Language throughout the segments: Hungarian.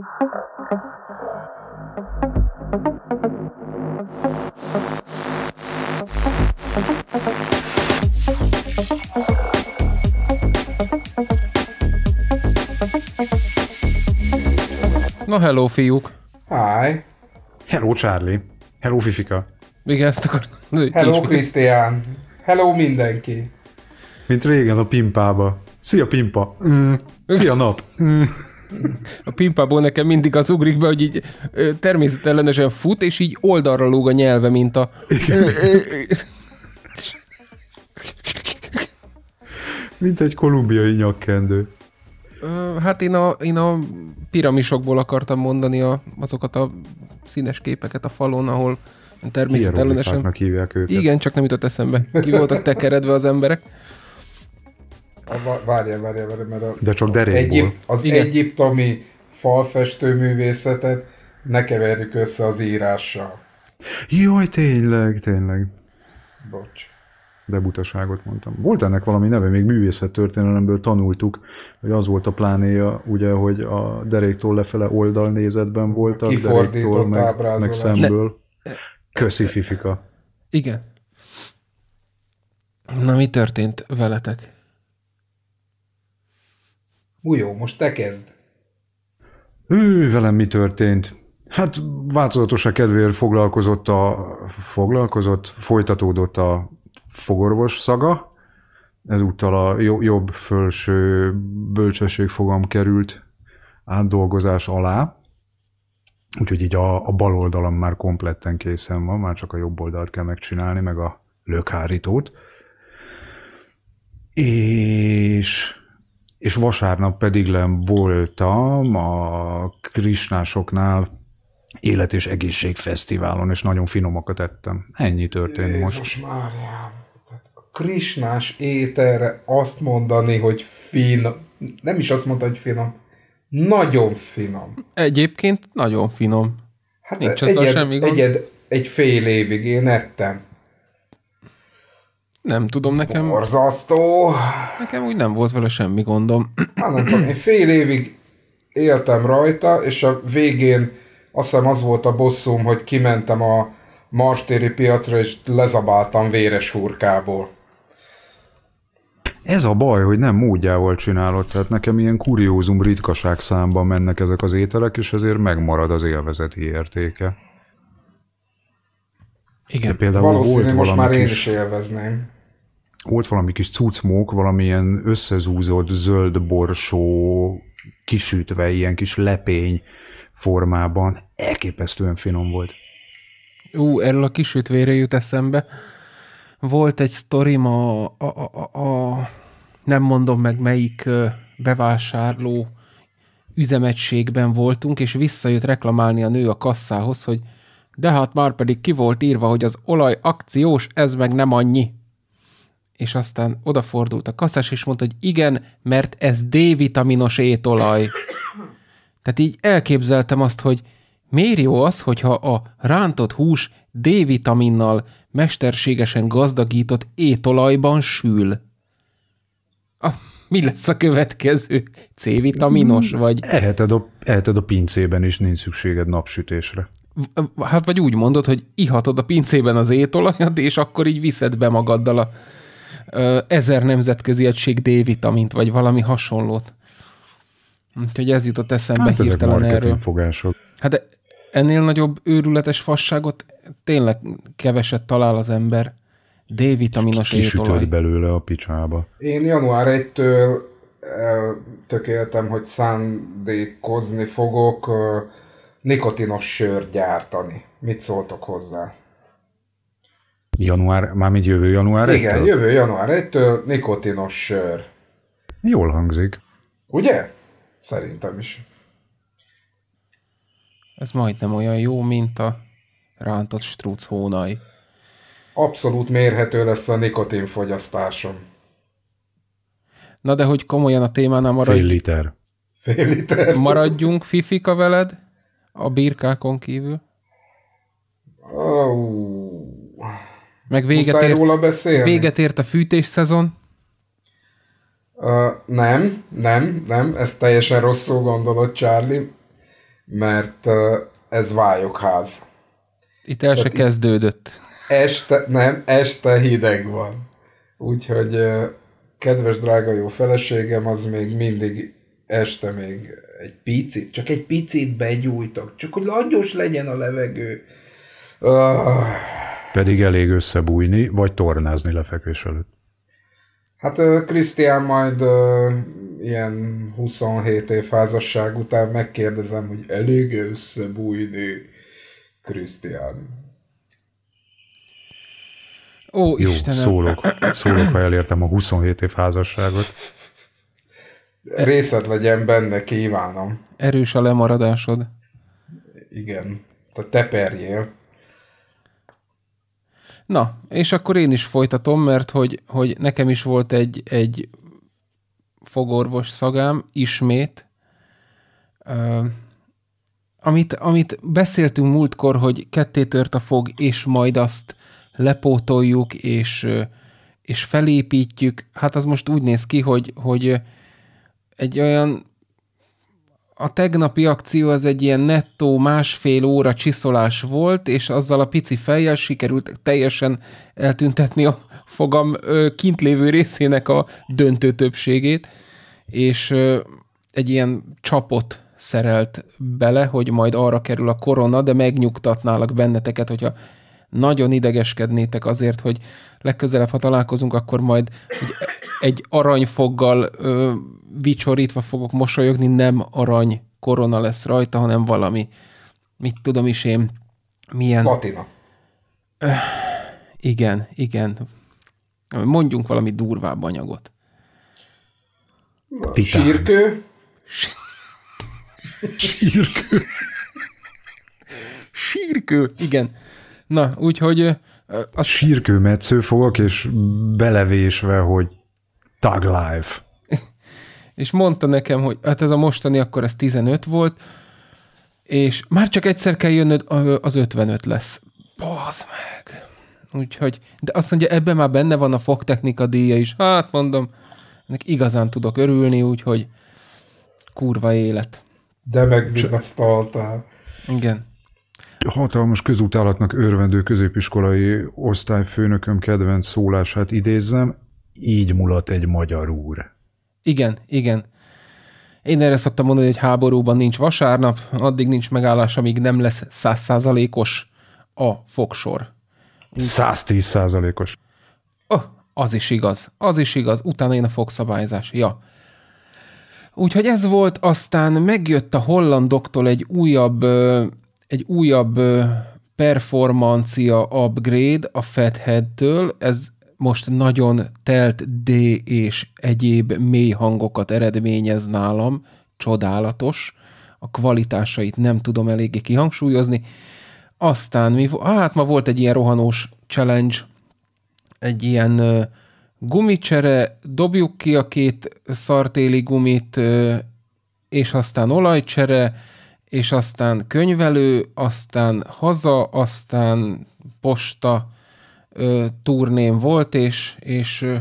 Na, hello, fiúk! Hi! Hello, Charlie! Hello, Fifika! Még ezt akartam. Hello, Krisztián! Hello, mindenki! Mint régen a pimpába. Szia, pimpa! Mm. Szia, nap! Mm. A pimpából nekem mindig az ugrik be, hogy így természetellenesen fut, és így oldalra lóg a nyelve, mint a... mint egy kolumbiai nyakkendő. Hát én a, én a piramisokból akartam mondani a, azokat a színes képeket a falon, ahol természetellenesen... hívják őket. Igen, csak nem jutott eszembe. Ki voltak tekeredve az emberek várjál, várjál, várjál, mert a, De csak az, Egyip, az egyiptomi falfestőművészetet ne keverjük össze az írással. Jaj, tényleg, tényleg. Bocs. De butaságot mondtam. Volt ennek valami neve, még művészettörténelemből tanultuk, hogy az volt a plánéja, ugye, hogy a deréktól lefele oldalnézetben voltak, deréktól meg, meg szemből. Ne. Köszi, Fifika. Igen. Na, mi történt veletek? Ujó, most te kezd. Ő, velem mi történt? Hát változatos a kedvéért foglalkozott a... foglalkozott? Folytatódott a fogorvos szaga. Ezúttal a jobb bölcsesség bölcsességfogam került átdolgozás alá. Úgyhogy így a, a bal oldalam már kompletten készen van, már csak a jobb oldalt kell megcsinálni, meg a lökhárítót. És és vasárnap pedig len voltam a krisnásoknál élet- és egészségfesztiválon, és nagyon finomakat ettem. Ennyi történt Jézus most. Máriám. Krisnás ételre azt mondani, hogy finom, nem is azt mondta, hogy finom, nagyon finom. Egyébként nagyon finom. Hát Nincs egyed, semmi gond. Egyed, egy fél évig én ettem. Nem tudom, nekem... Borzasztó. Nekem úgy nem volt vele semmi gondom. Hát nem tudom, én fél évig éltem rajta, és a végén azt hiszem az volt a bosszum, hogy kimentem a marstéri piacra, és lezabáltam véres hurkából. Ez a baj, hogy nem módjával csinálod, tehát nekem ilyen kuriózum ritkaság számban mennek ezek az ételek, és ezért megmarad az élvezeti értéke. Igen, De például valószínű, volt most már én is élvezném volt valami kis cucmók, valamilyen összezúzott zöld borsó, kisütve ilyen kis lepény formában. Elképesztően finom volt. Ú, erről a kisütvére jut eszembe. Volt egy sztorim a, a, a, a nem mondom meg melyik bevásárló üzemegységben voltunk, és visszajött reklamálni a nő a kasszához, hogy de hát már pedig ki volt írva, hogy az olaj akciós, ez meg nem annyi és aztán odafordult a kasszás, és mondta, hogy igen, mert ez D-vitaminos étolaj. Tehát így elképzeltem azt, hogy miért jó az, hogyha a rántott hús D-vitaminnal mesterségesen gazdagított étolajban sül. A, ah, mi lesz a következő? C-vitaminos mm, vagy? Eheted a, eheted a pincében is, nincs szükséged napsütésre. Hát vagy úgy mondod, hogy ihatod a pincében az étolajat, és akkor így viszed be magaddal a ezer nemzetközi egység D-vitamint, vagy valami hasonlót. Úgyhogy ez jutott eszembe hát hirtelen ezek erről. Fogások. Hát ennél nagyobb őrületes fasságot tényleg keveset talál az ember. D-vitaminos étolaj. belőle a picsába. Én január 1-től tökéltem, hogy szándékozni fogok nikotinos sört gyártani. Mit szóltok hozzá? Január, mármint jövő január 1 Igen, jövő január 1-től nikotinos sör. Jól hangzik. Ugye? Szerintem is. Ez majdnem olyan jó, mint a rántott strúc hónaj. Abszolút mérhető lesz a nikotin fogyasztásom. Na de hogy komolyan a témánál maradj... Fél liter. Fél liter. Maradjunk fifika veled a birkákon kívül. Oh. Meg véget Muszáj ért, róla beszélni? véget ért a szezon. Uh, nem, nem, nem, ez teljesen rosszul gondolod, Charlie, mert uh, ez vályokház. Itt el se kezdődött. Este, nem, este hideg van. Úgyhogy uh, kedves drága jó feleségem, az még mindig este még egy picit, csak egy picit begyújtok, csak hogy langyos legyen a levegő. Uh, pedig elég összebújni, vagy tornázni lefekvés előtt. Hát Krisztián majd ö, ilyen 27 év házasság után megkérdezem, hogy elég összebújni, Krisztián. Ó, Jó, Istenem. szólok, szólok, ha elértem a 27 év házasságot. Részed legyen benne, kívánom. Erős a lemaradásod. Igen, te perjél. Na, és akkor én is folytatom, mert hogy, hogy nekem is volt egy, egy fogorvos szagám ismét, ö, amit, amit beszéltünk múltkor, hogy ketté tört a fog, és majd azt lepótoljuk, és, és felépítjük. Hát az most úgy néz ki, hogy, hogy egy olyan a tegnapi akció az egy ilyen nettó másfél óra csiszolás volt, és azzal a pici fejjel sikerült teljesen eltüntetni a fogam kint lévő részének a döntő többségét, és egy ilyen csapot szerelt bele, hogy majd arra kerül a korona, de megnyugtatnálak benneteket, hogyha nagyon idegeskednétek azért, hogy legközelebb, ha találkozunk, akkor majd hogy egy aranyfoggal ö, vicsorítva fogok mosolyogni, nem arany korona lesz rajta, hanem valami, mit tudom is én, milyen... Patina. Ö, öh, igen, igen. Mondjunk valami durvább anyagot. Titán. Sírkő. Sírkő. Sírkő, igen. Na, úgyhogy... Az... Sírkő fogok, és belevésve, hogy Tag Life. És mondta nekem, hogy hát ez a mostani, akkor ez 15 volt, és már csak egyszer kell jönnöd, az 55 lesz. Bazd meg! Úgyhogy, de azt mondja, ebben már benne van a fogtechnika díja is. Hát mondom, ennek igazán tudok örülni, úgyhogy kurva élet. De megvigasztaltál. Igen. Hatalmas közutálatnak örvendő középiskolai osztályfőnököm kedvenc szólását idézzem, így mulat egy magyar úr. Igen, igen. Én erre szoktam mondani, hogy háborúban nincs vasárnap, addig nincs megállás, amíg nem lesz százszázalékos a fogsor. 110 százalékos. Oh, az is igaz, az is igaz, utána jön a fogszabályzás, ja. Úgyhogy ez volt, aztán megjött a hollandoktól egy újabb, egy újabb performancia upgrade a Fedhead-től, ez most nagyon telt D és egyéb mély hangokat eredményez nálam, csodálatos, a kvalitásait nem tudom eléggé kihangsúlyozni. Aztán mi, hát ma volt egy ilyen rohanós challenge, egy ilyen gumicsere, dobjuk ki a két szartéli gumit, és aztán olajcsere, és aztán könyvelő, aztán haza, aztán posta, ö, turném volt, és, és ö,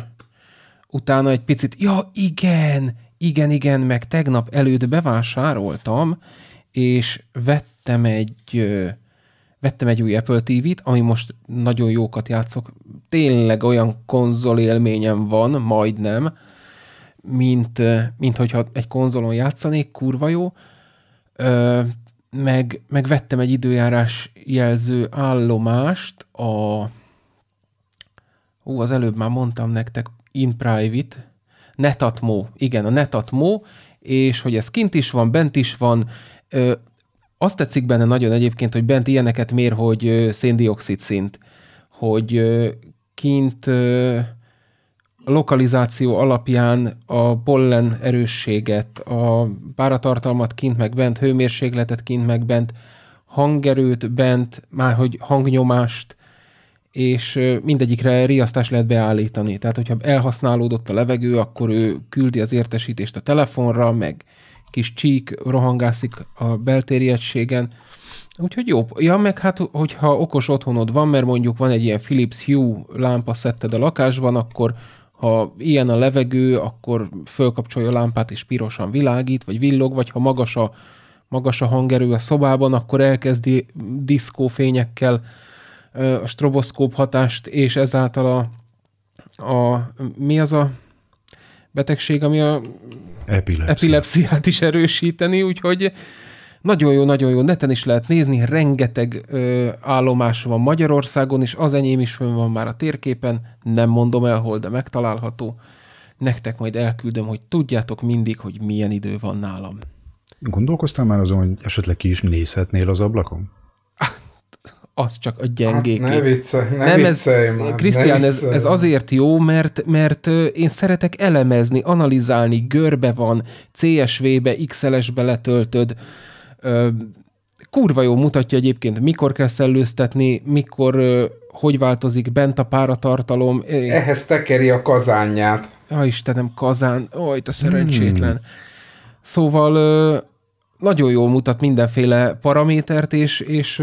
utána egy picit, ja igen, igen, igen, meg tegnap előtt bevásároltam, és vettem egy ö, vettem egy új Apple TV-t, ami most nagyon jókat játszok. Tényleg olyan konzol élményem van, majdnem, mint, mint hogyha egy konzolon játszanék, kurva jó. Ö, meg, meg vettem egy időjárás jelző állomást a ú, az előbb már mondtam nektek, in private, netatmo, igen, a netatmo, és hogy ez kint is van, bent is van, ö, azt tetszik benne nagyon egyébként, hogy bent ilyeneket mér, hogy széndiokszid szint, hogy ö, kint ö, a lokalizáció alapján a pollen erősséget, a páratartalmat kint meg bent, hőmérsékletet kint meg bent, hangerőt bent, már hogy hangnyomást, és mindegyikre riasztást lehet beállítani. Tehát, hogyha elhasználódott a levegő, akkor ő küldi az értesítést a telefonra, meg kis csík rohangászik a beltéri egységen. Úgyhogy jó. Ja, meg hát, hogyha okos otthonod van, mert mondjuk van egy ilyen Philips Hue lámpa, szetted a lakásban, akkor ha ilyen a levegő, akkor fölkapcsolja a lámpát és pirosan világít, vagy villog, vagy ha magas a, magas a hangerő a szobában, akkor elkezdi diszkófényekkel fényekkel a stroboszkóp hatást, és ezáltal a, a mi az a betegség, ami a Epilepszia. epilepsziát is erősíteni, úgyhogy nagyon jó, nagyon jó. Neten is lehet nézni, rengeteg ö, állomás van Magyarországon, és az enyém is fönn van már a térképen, nem mondom el hol, de megtalálható. Nektek majd elküldöm, hogy tudjátok mindig, hogy milyen idő van nálam. Gondolkoztál már azon, hogy esetleg ki is nézhetnél az ablakon? az csak a gyengék. Hát, ne vicce, ne nem, ez, már. Krisztián, ez, ez azért jó, mert, mert én szeretek elemezni, analizálni, görbe van, CSV-be, XLS-be letöltöd. Kurva jó mutatja egyébként, mikor kell szellőztetni, mikor, hogy változik bent a páratartalom. Ehhez tekeri a kazánját. Ja, Istenem, kazán, oj, te szerencsétlen. Hmm. Szóval nagyon jól mutat mindenféle paramétert, és, és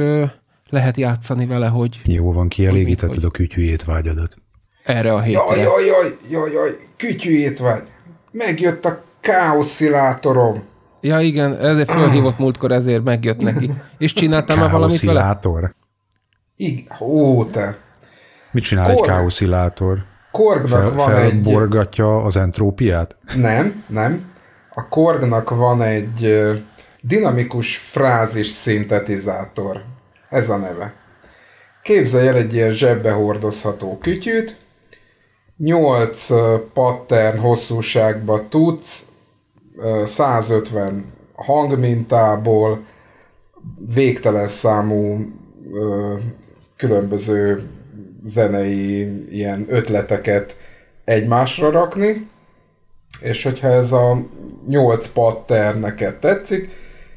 lehet játszani vele, hogy... Jó van, kielégítetted hogy... a kütyűjét vágyadat. Erre a hétre. Jaj, jaj, jaj, jaj, jaj, kütyű vágy. Megjött a káoszilátorom. Ja igen, ezért fölhívott múltkor, ezért megjött neki. És csináltam már valamit vele? Káoszilátor? Igen, ó, te. Mit csinál Korg. egy káoszilátor? Korgnak Fel, van felborgatja egy... az entrópiát? Nem, nem. A korgnak van egy dinamikus frázis szintetizátor ez a neve. Képzelj el egy ilyen zsebbe hordozható kütyűt, 8 pattern hosszúságba tudsz, 150 hangmintából, végtelen számú különböző zenei ilyen ötleteket egymásra rakni, és hogyha ez a 8 pattern neked tetszik,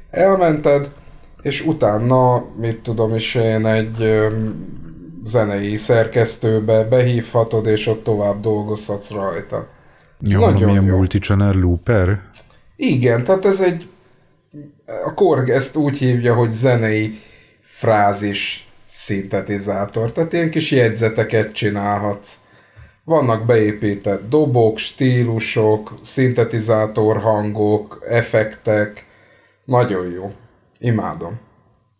elmented, és utána, mit tudom is én, egy zenei szerkesztőbe behívhatod, és ott tovább dolgozhatsz rajta. Jó, Nagyon milyen jó. multichannel looper? Igen, tehát ez egy a Korg ezt úgy hívja, hogy zenei frázis szintetizátor, tehát ilyen kis jegyzeteket csinálhatsz. Vannak beépített dobok, stílusok, szintetizátor hangok, effektek, nagyon jó. Imádom.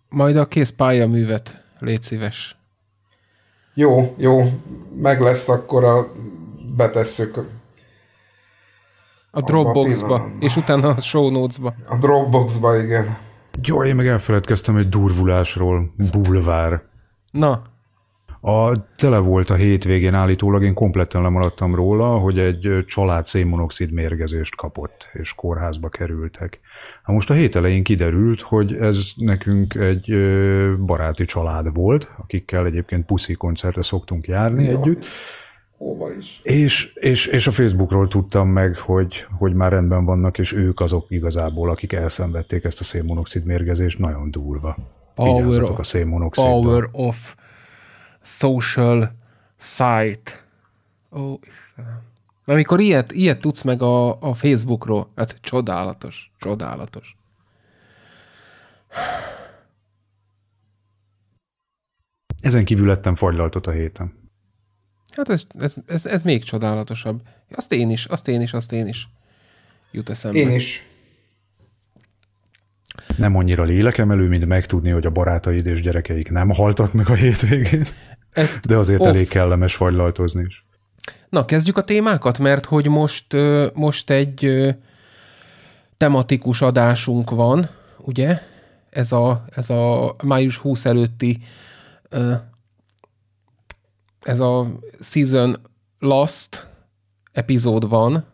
Majd a kész pályaművet, légy szíves. Jó, jó, meg lesz akkor a betesszük a Dropboxba, és utána a show notes-ba. A Dropboxba, igen. Jó, én meg elfeledkeztem egy durvulásról. Bulvár. Na, a, tele volt a hétvégén állítólag, én kompletten lemaradtam róla, hogy egy család szénmonoxid mérgezést kapott, és kórházba kerültek. Na most a hét elején kiderült, hogy ez nekünk egy baráti család volt, akikkel egyébként puszi koncertre szoktunk járni ja. együtt, hova is. És, és, és a Facebookról tudtam meg, hogy, hogy már rendben vannak, és ők azok igazából, akik elszenvedték ezt a szénmonoxid mérgezést, nagyon durva. Power a Power off social site. Ó, oh, Istenem. Amikor ilyet, ilyet tudsz meg a, a Facebookról, ez csodálatos, csodálatos. Ezen kívül lettem fordulatot a héten. Hát ez, ez, ez, ez még csodálatosabb. Azt én is, azt én is, azt én is. Jut eszembe. Én is. Nem annyira lélekemelő, mint megtudni, hogy a barátaid és gyerekeik nem haltak meg a hétvégén. Ezt De azért off. elég kellemes fagylaltozni is. Na, kezdjük a témákat, mert hogy most, most egy tematikus adásunk van, ugye? Ez a, ez a május 20 előtti ez a season last epizód van.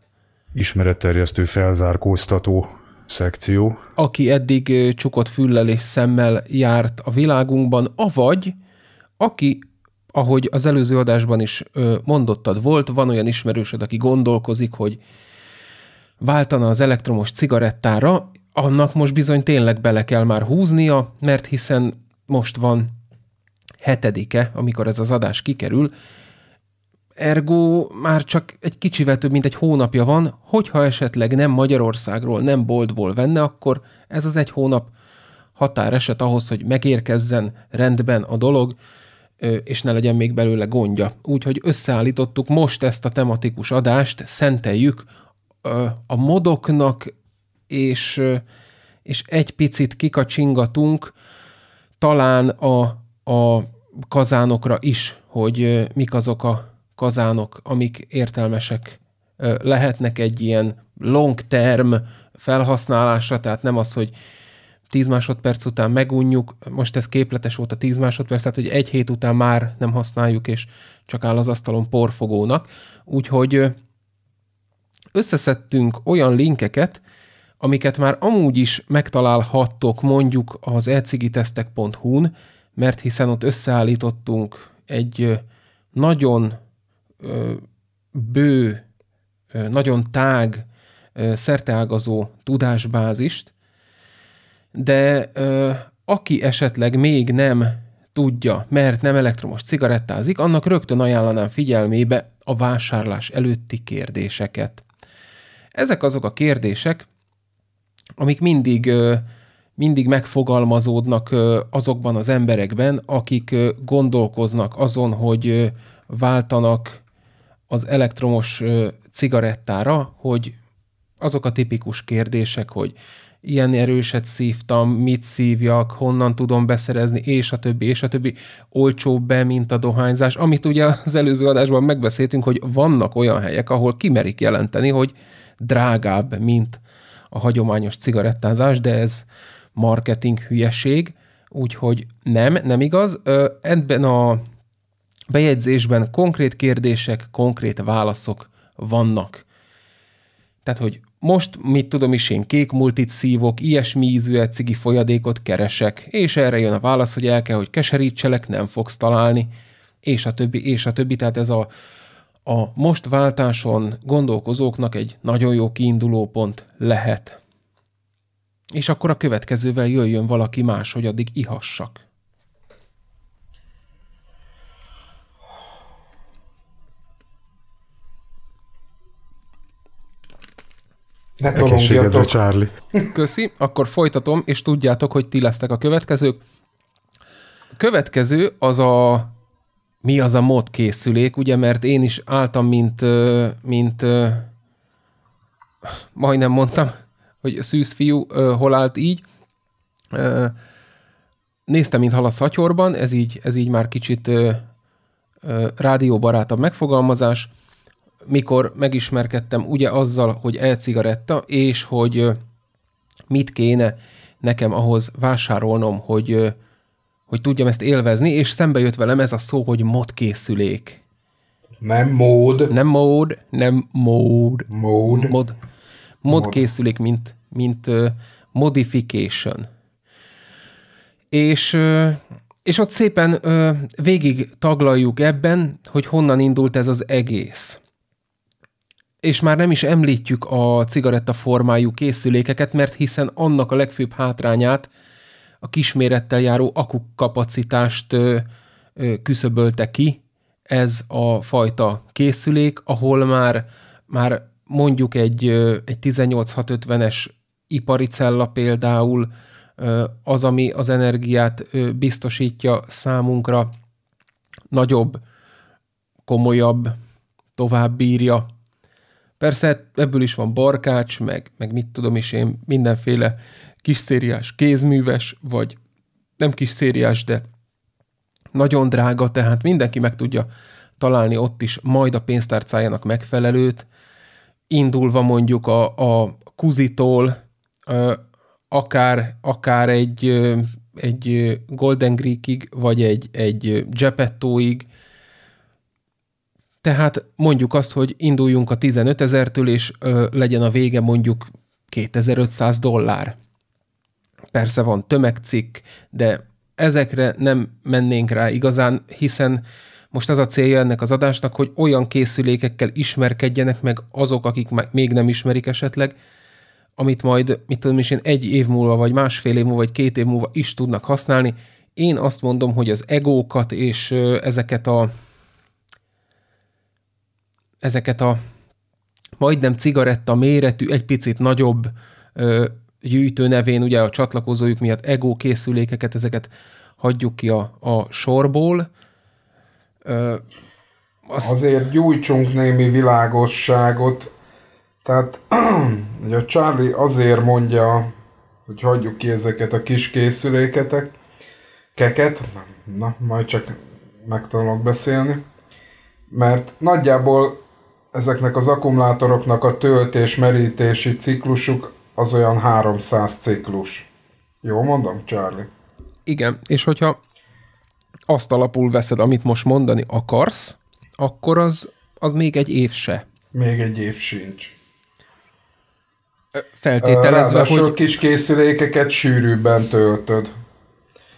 Ismeretterjesztő felzárkóztató szekció. Aki eddig csukott füllel és szemmel járt a világunkban, avagy aki ahogy az előző adásban is mondottad volt, van olyan ismerősöd, aki gondolkozik, hogy váltana az elektromos cigarettára, annak most bizony tényleg bele kell már húznia, mert hiszen most van hetedike, amikor ez az adás kikerül, ergo már csak egy kicsivel több, mint egy hónapja van, hogyha esetleg nem Magyarországról, nem boltból venne, akkor ez az egy hónap határeset ahhoz, hogy megérkezzen rendben a dolog, és ne legyen még belőle gondja. Úgyhogy összeállítottuk most ezt a tematikus adást, szenteljük a modoknak, és, és egy picit kikacsingatunk talán a, a kazánokra is, hogy mik azok a kazánok, amik értelmesek lehetnek egy ilyen long-term felhasználásra, tehát nem az, hogy 10 másodperc után megunjuk, most ez képletes volt a 10 másodperc, tehát hogy egy hét után már nem használjuk, és csak áll az asztalon porfogónak. Úgyhogy összeszedtünk olyan linkeket, amiket már amúgy is megtalálhattok mondjuk az elcigitesztek.hu-n, mert hiszen ott összeállítottunk egy nagyon bő, nagyon tág, szerteágazó tudásbázist, de ö, aki esetleg még nem tudja, mert nem elektromos cigarettázik, annak rögtön ajánlanám figyelmébe a vásárlás előtti kérdéseket. Ezek azok a kérdések, amik mindig, mindig megfogalmazódnak azokban az emberekben, akik gondolkoznak azon, hogy váltanak az elektromos cigarettára, hogy azok a tipikus kérdések, hogy ilyen erőset szívtam, mit szívjak, honnan tudom beszerezni, és a többi, és a többi. Olcsóbb be, mint a dohányzás, amit ugye az előző adásban megbeszéltünk, hogy vannak olyan helyek, ahol kimerik jelenteni, hogy drágább, mint a hagyományos cigarettázás, de ez marketing hülyeség, úgyhogy nem, nem igaz. Ebben a bejegyzésben konkrét kérdések, konkrét válaszok vannak. Tehát, hogy most, mit tudom is én, kék multit szívok, ilyesmi ízűet cigi folyadékot keresek, és erre jön a válasz, hogy el kell, hogy keserítselek, nem fogsz találni, és a többi, és a többi. Tehát ez a, a most váltáson gondolkozóknak egy nagyon jó kiinduló pont lehet. És akkor a következővel jöjjön valaki más, hogy addig ihassak. Egészségedre, e Charlie. Köszi, akkor folytatom, és tudjátok, hogy ti lesztek a következők. A következő az a mi az a mod készülék, ugye, mert én is álltam, mint, mint majdnem mondtam, hogy fiú, hol állt így. Néztem, mint halasz szatyorban, ez így, ez így már kicsit rádióbarátabb megfogalmazás mikor megismerkedtem ugye azzal, hogy e-cigaretta, és hogy mit kéne nekem ahhoz vásárolnom, hogy, hogy tudjam ezt élvezni, és szembe jött velem ez a szó, hogy modkészülék. Nem mód. Nem mód, nem mód. Mód. Mod, mod készülék, mint, mint uh, modification. És, uh, és ott szépen uh, végig taglaljuk ebben, hogy honnan indult ez az egész és már nem is említjük a cigaretta formájú készülékeket, mert hiszen annak a legfőbb hátrányát, a kismérettel járó akkukapacitást küszöbölte ki ez a fajta készülék, ahol már, már mondjuk egy, egy 18650-es ipari cella például az, ami az energiát biztosítja számunkra, nagyobb, komolyabb, tovább bírja, Persze ebből is van barkács, meg, meg mit tudom is én, mindenféle kis szériás kézműves, vagy nem kis szériás, de nagyon drága, tehát mindenki meg tudja találni ott is majd a pénztárcájának megfelelőt, indulva mondjuk a, a kuzitól, akár, akár egy, egy Golden Greekig, vagy egy, egy Gepettoig, tehát mondjuk azt, hogy induljunk a 15 ezertől, és ö, legyen a vége mondjuk 2500 dollár. Persze van tömegcikk, de ezekre nem mennénk rá igazán, hiszen most az a célja ennek az adásnak, hogy olyan készülékekkel ismerkedjenek meg azok, akik még nem ismerik esetleg, amit majd, mit tudom is én, egy év múlva, vagy másfél év múlva, vagy két év múlva is tudnak használni. Én azt mondom, hogy az egókat és ezeket a ezeket a majdnem cigaretta méretű, egy picit nagyobb ö, gyűjtő nevén, ugye a csatlakozójuk miatt ego készülékeket, ezeket hagyjuk ki a, a sorból. Ö, azt... Azért gyújtsunk némi világosságot. Tehát ugye a Charlie azért mondja, hogy hagyjuk ki ezeket a kis készüléketek, keket, na, majd csak megtanulok beszélni, mert nagyjából ezeknek az akkumulátoroknak a töltés-merítési ciklusuk az olyan 300 ciklus. Jó mondom, Charlie? Igen, és hogyha azt alapul veszed, amit most mondani akarsz, akkor az, az még egy év se. Még egy év sincs. Feltételezve, Ráadásul hogy... kis készülékeket sűrűbben töltöd.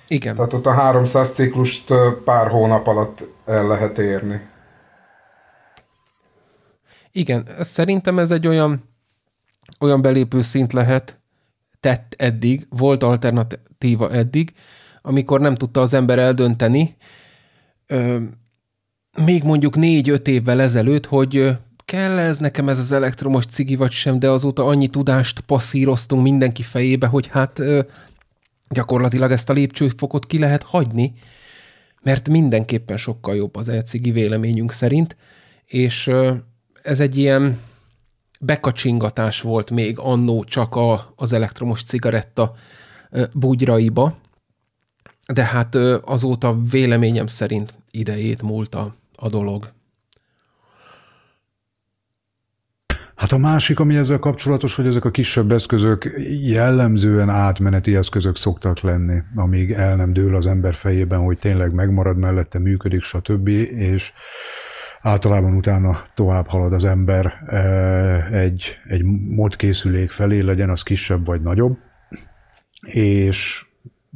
Igen. Tehát ott a 300 ciklust pár hónap alatt el lehet érni igen, szerintem ez egy olyan, olyan belépő szint lehet, tett eddig, volt alternatíva eddig, amikor nem tudta az ember eldönteni, ö, még mondjuk négy-öt évvel ezelőtt, hogy kell ez nekem ez az elektromos cigi vagy sem, de azóta annyi tudást passzíroztunk mindenki fejébe, hogy hát ö, gyakorlatilag ezt a lépcsőfokot ki lehet hagyni, mert mindenképpen sokkal jobb az e-cigi véleményünk szerint, és ö, ez egy ilyen bekacsingatás volt még annó csak a, az elektromos cigaretta bugyraiba, de hát azóta véleményem szerint idejét múlt a, a dolog. Hát a másik, ami ezzel kapcsolatos, hogy ezek a kisebb eszközök jellemzően átmeneti eszközök szoktak lenni, amíg el nem dől az ember fejében, hogy tényleg megmarad mellette, működik, stb. És általában utána tovább halad az ember e, egy, egy modkészülék felé, legyen az kisebb vagy nagyobb, és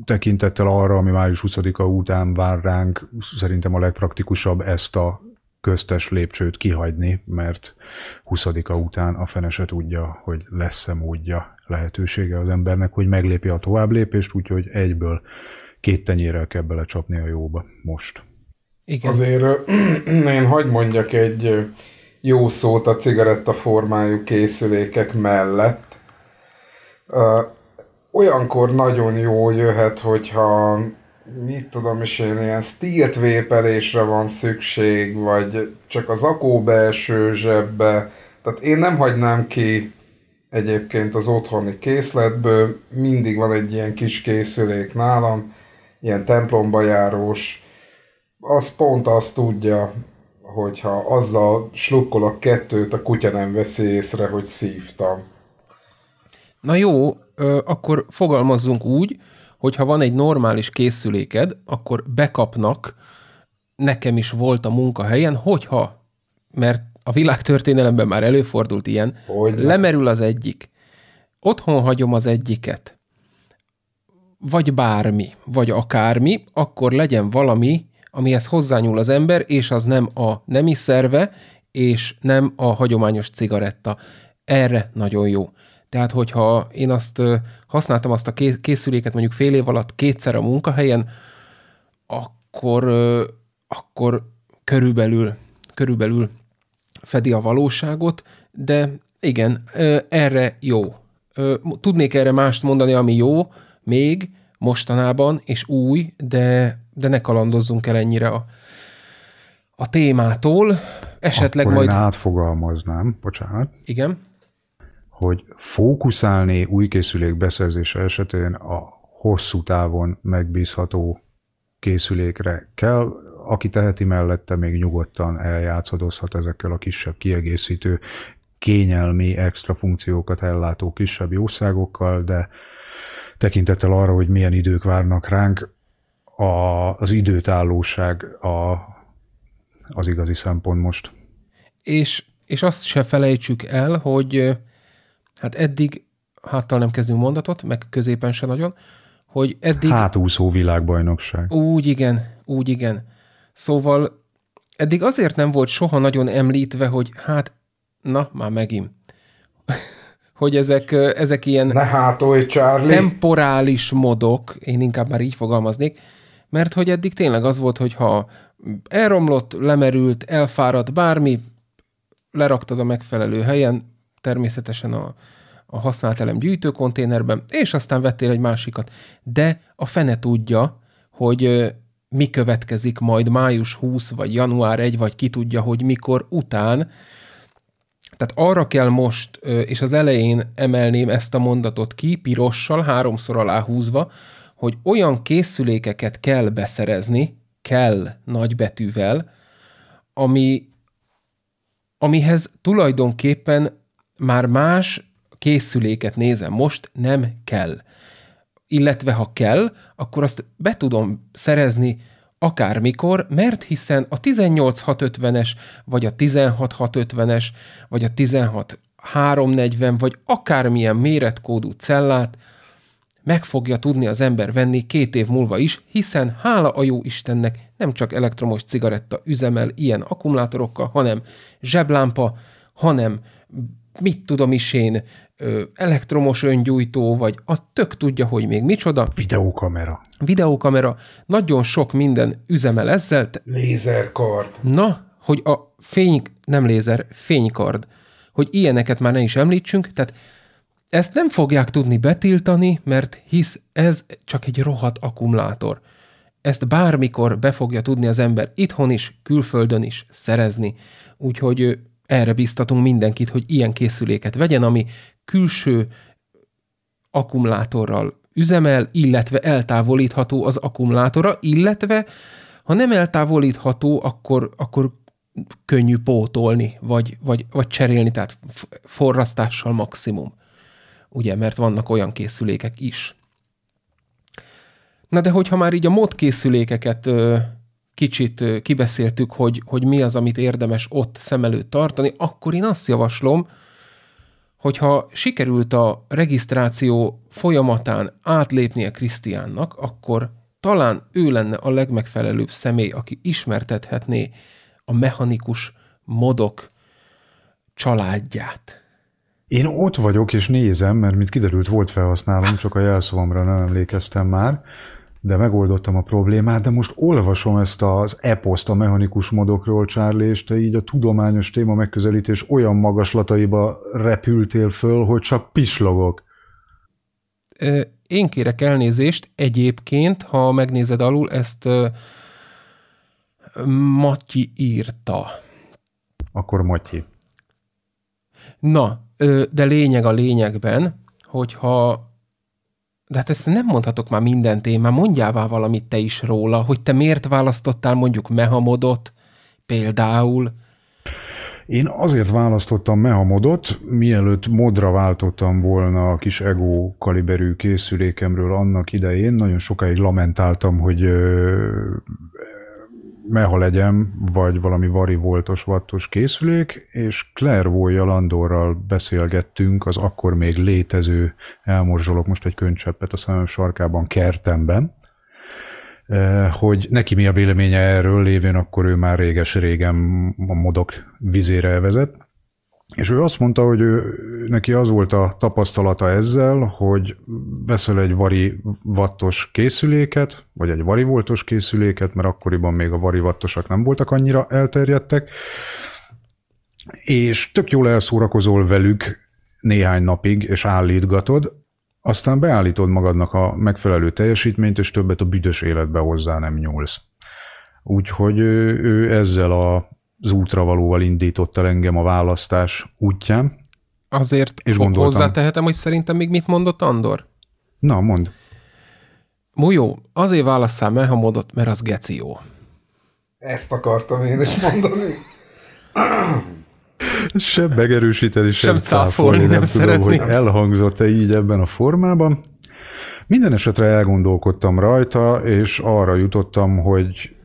tekintettel arra, ami május 20-a után vár ránk, szerintem a legpraktikusabb ezt a köztes lépcsőt kihagyni, mert 20-a után a fene se tudja, hogy lesz-e módja, lehetősége az embernek, hogy meglépje a tovább lépést, úgyhogy egyből két tenyérrel kell belecsapni a jóba most. Igen. Azért én hagyd mondjak egy jó szót a cigaretta formájú készülékek mellett. Olyankor nagyon jó jöhet, hogyha mit tudom is én, ilyen stílt vépelésre van szükség, vagy csak az akó belső zsebbe. Tehát én nem hagynám ki egyébként az otthoni készletből, mindig van egy ilyen kis készülék nálam, ilyen templomba járós, az pont azt tudja, hogyha azzal slukkolok kettőt, a kutya nem veszi észre, hogy szívtam. Na jó, akkor fogalmazzunk úgy, hogy ha van egy normális készüléked, akkor bekapnak, nekem is volt a munkahelyen, hogyha, mert a világtörténelemben már előfordult ilyen, hogy lemerül az egyik, otthon hagyom az egyiket, vagy bármi, vagy akármi, akkor legyen valami amihez hozzányúl az ember, és az nem a nemi szerve, és nem a hagyományos cigaretta. Erre nagyon jó. Tehát, hogyha én azt használtam azt a készüléket mondjuk fél év alatt kétszer a munkahelyen, akkor, akkor körülbelül, körülbelül fedi a valóságot, de igen, erre jó. Tudnék erre mást mondani, ami jó, még, mostanában, és új, de, de ne kalandozzunk el ennyire a, a témától. Esetleg Akkor majd... Én átfogalmaznám, bocsánat. Igen. Hogy fókuszálni új készülék beszerzése esetén a hosszú távon megbízható készülékre kell, aki teheti mellette, még nyugodtan eljátszadozhat ezekkel a kisebb kiegészítő, kényelmi extra funkciókat ellátó kisebb jószágokkal, de tekintettel arra, hogy milyen idők várnak ránk, a, az időtállóság a, az igazi szempont most. És, és azt se felejtsük el, hogy hát eddig háttal nem kezdünk mondatot, meg középen se nagyon, hogy eddig... Hátúszó világbajnokság. Úgy igen, úgy igen. Szóval eddig azért nem volt soha nagyon említve, hogy hát, na, már megint hogy ezek, ezek ilyen ne hátolj, Charlie. temporális modok, én inkább már így fogalmaznék, mert hogy eddig tényleg az volt, hogy ha elromlott, lemerült, elfáradt bármi, leraktad a megfelelő helyen, természetesen a, a használt elem gyűjtőkonténerben, és aztán vettél egy másikat. De a fene tudja, hogy mi következik majd május 20, vagy január 1, vagy ki tudja, hogy mikor után, tehát arra kell most, és az elején emelném ezt a mondatot ki, pirossal, háromszor aláhúzva, hogy olyan készülékeket kell beszerezni, kell nagybetűvel, ami, amihez tulajdonképpen már más készüléket nézem, most nem kell. Illetve ha kell, akkor azt be tudom szerezni akármikor, mert hiszen a 18650-es, vagy a 16650-es, vagy a 16340, vagy akármilyen méretkódú cellát meg fogja tudni az ember venni két év múlva is, hiszen hála a jó Istennek nem csak elektromos cigaretta üzemel ilyen akkumulátorokkal, hanem zseblámpa, hanem mit tudom is én, elektromos öngyújtó, vagy a tök tudja, hogy még micsoda. Videókamera. Videókamera. Nagyon sok minden üzemel ezzel. Lézerkard. Na, hogy a fény, nem lézer, fénykard. Hogy ilyeneket már ne is említsünk, tehát ezt nem fogják tudni betiltani, mert hisz ez csak egy rohadt akkumulátor. Ezt bármikor be fogja tudni az ember itthon is, külföldön is szerezni. Úgyhogy erre biztatunk mindenkit, hogy ilyen készüléket vegyen, ami külső akkumulátorral üzemel, illetve eltávolítható az akkumulátora, illetve ha nem eltávolítható, akkor, akkor könnyű pótolni, vagy, vagy, vagy cserélni, tehát forrasztással maximum. Ugye, mert vannak olyan készülékek is. Na de hogyha már így a mod készülékeket ö, kicsit ö, kibeszéltük, hogy, hogy mi az, amit érdemes ott szem előtt tartani, akkor én azt javaslom, hogyha sikerült a regisztráció folyamatán átlépnie Krisztiánnak, akkor talán ő lenne a legmegfelelőbb személy, aki ismertethetné a mechanikus modok családját. Én ott vagyok és nézem, mert mint kiderült volt felhasználom, csak a jelszavamra nem emlékeztem már, de megoldottam a problémát, de most olvasom ezt az eposzt a mechanikus modokról, Charlie, és te így a tudományos téma megközelítés olyan magaslataiba repültél föl, hogy csak pislogok. Én kérek elnézést, egyébként, ha megnézed alul, ezt Matyi írta. Akkor Matyi. Na, de lényeg a lényegben, hogyha de hát ezt nem mondhatok már minden témán, mondjál már valamit te is róla, hogy te miért választottál mondjuk Mehamodot például. Én azért választottam Mehamodot, mielőtt modra váltottam volna a kis ego kaliberű készülékemről annak idején. Nagyon sokáig lamentáltam, hogy meha legyen, vagy valami vari voltos vattos készülék, és Claire jal Landorral beszélgettünk az akkor még létező, elmorzsolok most egy könycseppet a szemem sarkában, kertemben, eh, hogy neki mi a véleménye erről, lévén akkor ő már réges-régen a modok vizére vezet, és ő azt mondta, hogy ő, neki az volt a tapasztalata ezzel, hogy veszel egy vari vattos készüléket, vagy egy vari voltos készüléket, mert akkoriban még a vari vattosak nem voltak annyira elterjedtek, és tök jól elszórakozol velük néhány napig, és állítgatod, aztán beállítod magadnak a megfelelő teljesítményt, és többet a büdös életbe hozzá nem nyúlsz. Úgyhogy ő, ő ezzel a az útra valóval indította engem a választás útján. Azért és gondoltam, hozzátehetem, hogy szerintem még mit mondott Andor? Na, mond. Mújó. azért válasszál Mehamodot, mert az geci jó. Ezt akartam én is mondani. sem megerősíteni, sem, sem cáfolni, nem, nem tudom, szeretném. hogy elhangzott-e így ebben a formában. Minden esetre elgondolkodtam rajta, és arra jutottam, hogy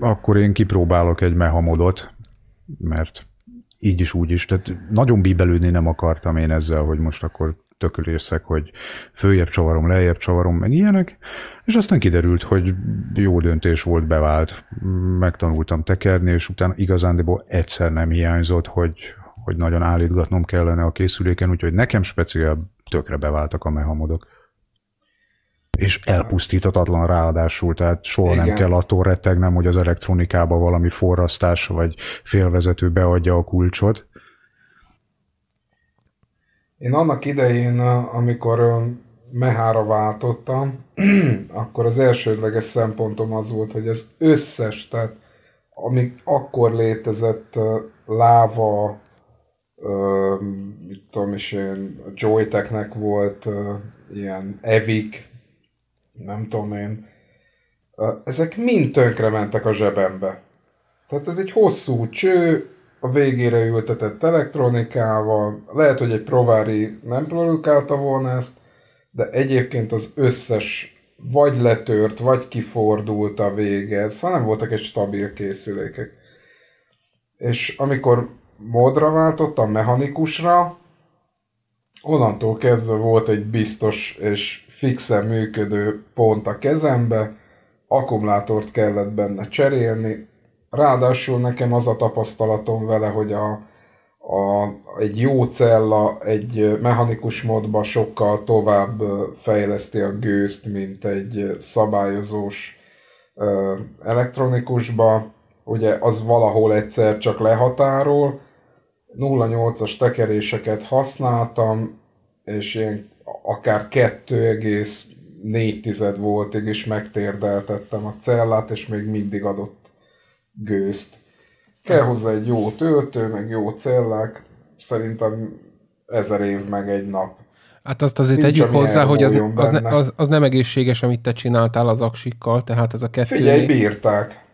akkor én kipróbálok egy mehamodot, mert így is úgy is. Tehát nagyon bíbelődni nem akartam én ezzel, hogy most akkor tökülészek, hogy följebb csavarom, lejjebb csavarom, meg ilyenek, és aztán kiderült, hogy jó döntés volt, bevált, megtanultam tekerni, és utána igazándiból egyszer nem hiányzott, hogy, hogy nagyon állítgatnom kellene a készüléken, úgyhogy nekem speciál tökre beváltak a mehamodok és elpusztíthatatlan ráadásul, tehát soha Igen. nem kell attól rettegnem, hogy az elektronikába valami forrasztás vagy félvezető beadja a kulcsot. Én annak idején, amikor mehára váltottam, akkor az elsődleges szempontom az volt, hogy az összes, tehát ami akkor létezett láva, mit tudom is én, Joyteknek volt ilyen evik, nem tudom én, ezek mind tönkre mentek a zsebembe. Tehát ez egy hosszú cső, a végére ültetett elektronikával, lehet, hogy egy provári nem produkálta volna ezt, de egyébként az összes vagy letört, vagy kifordult a vége, szóval nem voltak egy stabil készülékek. És amikor modra váltottam, mechanikusra, onnantól kezdve volt egy biztos és fixen működő pont a kezembe, akkumulátort kellett benne cserélni, ráadásul nekem az a tapasztalatom vele, hogy a, a, egy jó cella egy mechanikus módban sokkal tovább fejleszti a gőzt, mint egy szabályozós elektronikusba. Ugye az valahol egyszer csak lehatárol, 0,8-as tekeréseket használtam, és ilyen akár 2,4 voltig is megtérdeltettem a cellát, és még mindig adott gőzt. Kell hozzá egy jó töltő, meg jó cellák, szerintem ezer év meg egy nap. Hát azt azért Nincs, tegyük hozzá, hogy az, az, ne, az, az nem egészséges, amit te csináltál az aksikkal, tehát ez a kettő... Figyelj, bírták.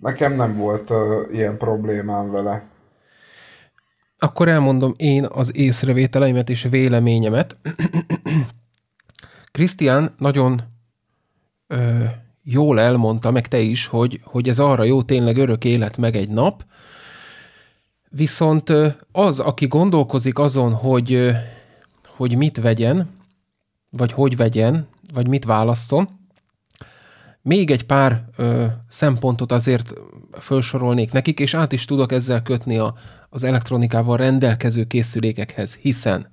Nekem nem volt uh, ilyen problémám vele akkor elmondom én az észrevételeimet és véleményemet. Krisztián nagyon ö, jól elmondta, meg te is, hogy, hogy ez arra jó, tényleg örök élet meg egy nap. Viszont az, aki gondolkozik azon, hogy, hogy mit vegyen, vagy hogy vegyen, vagy mit választom, még egy pár ö, szempontot azért felsorolnék nekik, és át is tudok ezzel kötni a, az elektronikával rendelkező készülékekhez, hiszen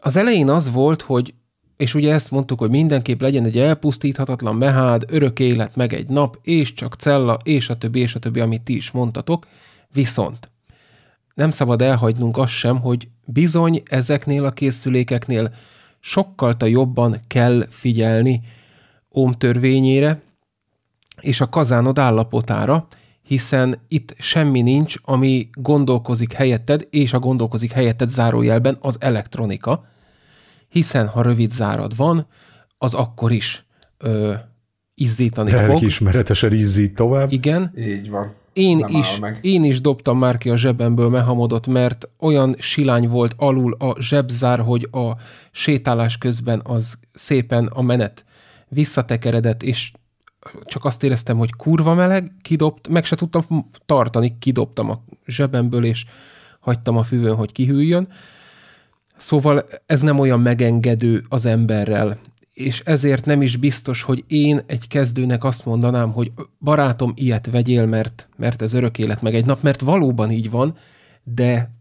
az elején az volt, hogy és ugye ezt mondtuk, hogy mindenképp legyen egy elpusztíthatatlan mehád, örök élet, meg egy nap, és csak cella, és a többi, és a többi, amit ti is mondtatok. Viszont nem szabad elhagynunk azt sem, hogy bizony ezeknél a készülékeknél sokkal jobban kell figyelni Óm törvényére, és a kazánod állapotára, hiszen itt semmi nincs, ami gondolkozik helyetted, és a gondolkozik helyetted zárójelben az elektronika, hiszen ha rövid zárad van, az akkor is ö, izzítani Elk fog. ismeretesen izzít tovább. Igen. Így van. Én is, én is dobtam már ki a zsebemből mehamodot, mert olyan silány volt alul a zsebzár, hogy a sétálás közben az szépen a menet visszatekeredett, és csak azt éreztem, hogy kurva meleg, kidobt, meg se tudtam tartani, kidobtam a zsebemből, és hagytam a füvön, hogy kihűljön. Szóval ez nem olyan megengedő az emberrel, és ezért nem is biztos, hogy én egy kezdőnek azt mondanám, hogy barátom, ilyet vegyél, mert, mert ez örök élet meg egy nap, mert valóban így van, de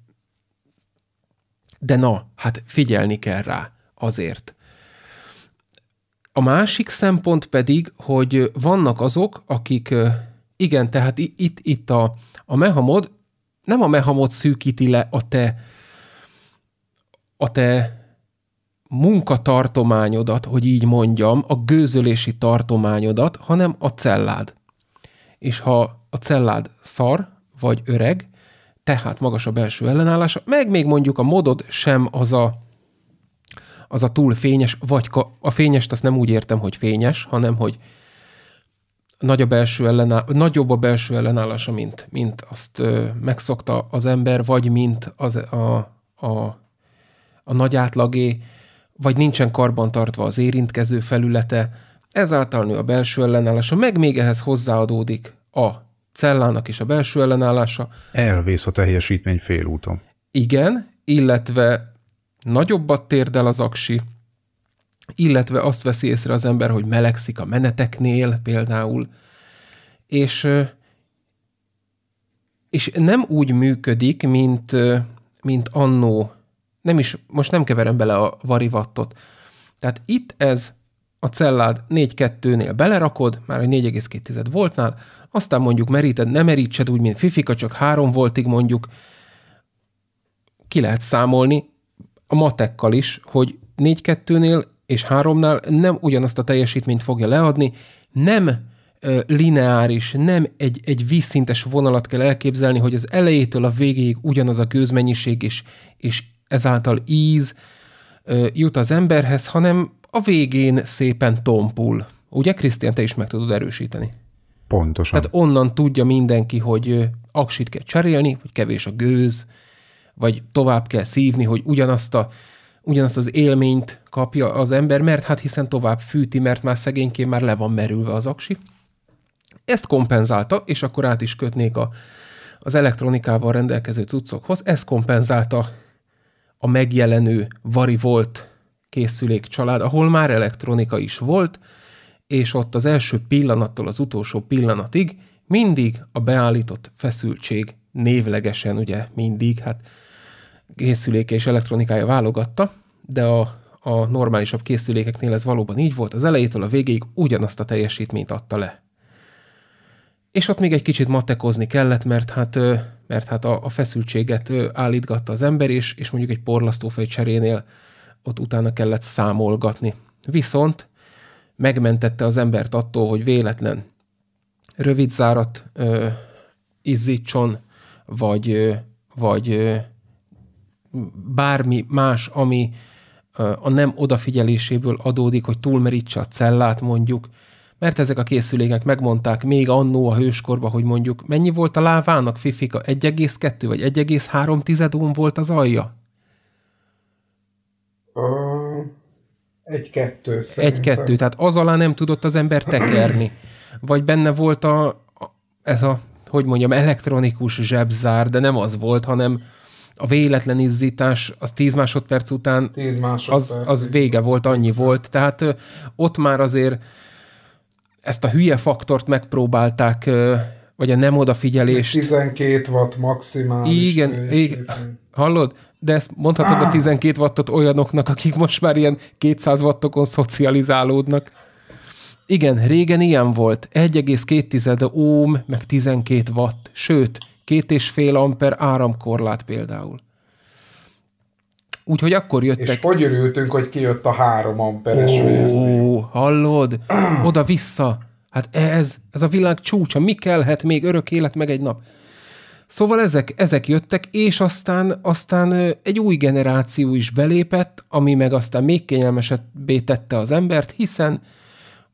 de na, hát figyelni kell rá azért. A másik szempont pedig, hogy vannak azok, akik, igen, tehát itt, itt a, a mehamod, nem a mehamod szűkíti le a te, a te munkatartományodat, hogy így mondjam, a gőzölési tartományodat, hanem a cellád. És ha a cellád szar, vagy öreg, tehát magas a belső ellenállása, meg még mondjuk a modod sem az a az a túl fényes, vagy ka- a fényest azt nem úgy értem, hogy fényes, hanem hogy nagyobb, belső ellená- nagyobb a belső ellenállása, mint, mint azt ö, megszokta az ember, vagy mint az, a, a, a nagy átlagé, vagy nincsen karbantartva az érintkező felülete, ezáltal nő a belső ellenállása, meg még ehhez hozzáadódik a cellának is a belső ellenállása. Elvész a teljesítmény félúton. Igen, illetve nagyobbat térdel az aksi, illetve azt veszi észre az ember, hogy melegszik a meneteknél például, és, és nem úgy működik, mint, mint annó, nem is, most nem keverem bele a varivattot. Tehát itt ez a cellád 4-2-nél belerakod, már egy 4,2 voltnál, aztán mondjuk meríted, nem merítsed úgy, mint fifika, csak 3 voltig mondjuk, ki lehet számolni, a matekkal is, hogy 4-2-nél és 3-nál nem ugyanazt a teljesítményt fogja leadni, nem lineáris, nem egy, egy vízszintes vonalat kell elképzelni, hogy az elejétől a végéig ugyanaz a gőzmennyiség és, és ezáltal íz jut az emberhez, hanem a végén szépen tompul. Ugye, Krisztián, te is meg tudod erősíteni. Pontosan. Tehát onnan tudja mindenki, hogy aksit kell cserélni, hogy kevés a gőz, vagy tovább kell szívni, hogy ugyanazt, a, ugyanazt az élményt kapja az ember, mert hát hiszen tovább fűti, mert már szegényként már le van merülve az aksi. Ezt kompenzálta, és akkor át is kötnék a, az elektronikával rendelkező cuccokhoz, ez kompenzálta a megjelenő Volt készülék család, ahol már elektronika is volt, és ott az első pillanattól az utolsó pillanatig mindig a beállított feszültség névlegesen, ugye mindig, hát készüléke és elektronikája válogatta, de a, a normálisabb készülékeknél ez valóban így volt, az elejétől a végéig ugyanazt a teljesítményt adta le. És ott még egy kicsit matekozni kellett, mert hát, mert hát a, a feszültséget állítgatta az ember, és, és mondjuk egy porlasztófej cserénél ott utána kellett számolgatni. Viszont megmentette az embert attól, hogy véletlen rövid zárat izzítson, vagy, ö, vagy ö, bármi más, ami a nem odafigyeléséből adódik, hogy túlmerítse a cellát mondjuk, mert ezek a készülékek megmondták még annó a hőskorba, hogy mondjuk mennyi volt a lávának, Fifika, 1,2 vagy 1,3 tized ohm volt az alja? Egy-kettő Egy-kettő, tehát az alá nem tudott az ember tekerni. Vagy benne volt a, ez a, hogy mondjam, elektronikus zsebzár, de nem az volt, hanem a véletlen izzítás az 10 másodperc után 10 másodperc, az, az vége volt, annyi volt. Tehát ö, ott már azért ezt a hülye faktort megpróbálták, ö, vagy a nem odafigyelést. 12 watt maximális. Igen, és, igen. Hallod? De ezt mondhatod ah. a 12 wattot olyanoknak, akik most már ilyen 200 wattokon szocializálódnak. Igen, régen ilyen volt. 1,2 ohm, meg 12 watt. Sőt, két és fél amper áramkorlát például. Úgyhogy akkor jöttek... És hogy örültünk, hogy kijött a három amperes Ó, hallod? Oda-vissza. Hát ez, ez a világ csúcsa. Mi kellhet még örök élet meg egy nap? Szóval ezek, ezek jöttek, és aztán, aztán egy új generáció is belépett, ami meg aztán még kényelmesebbé tette az embert, hiszen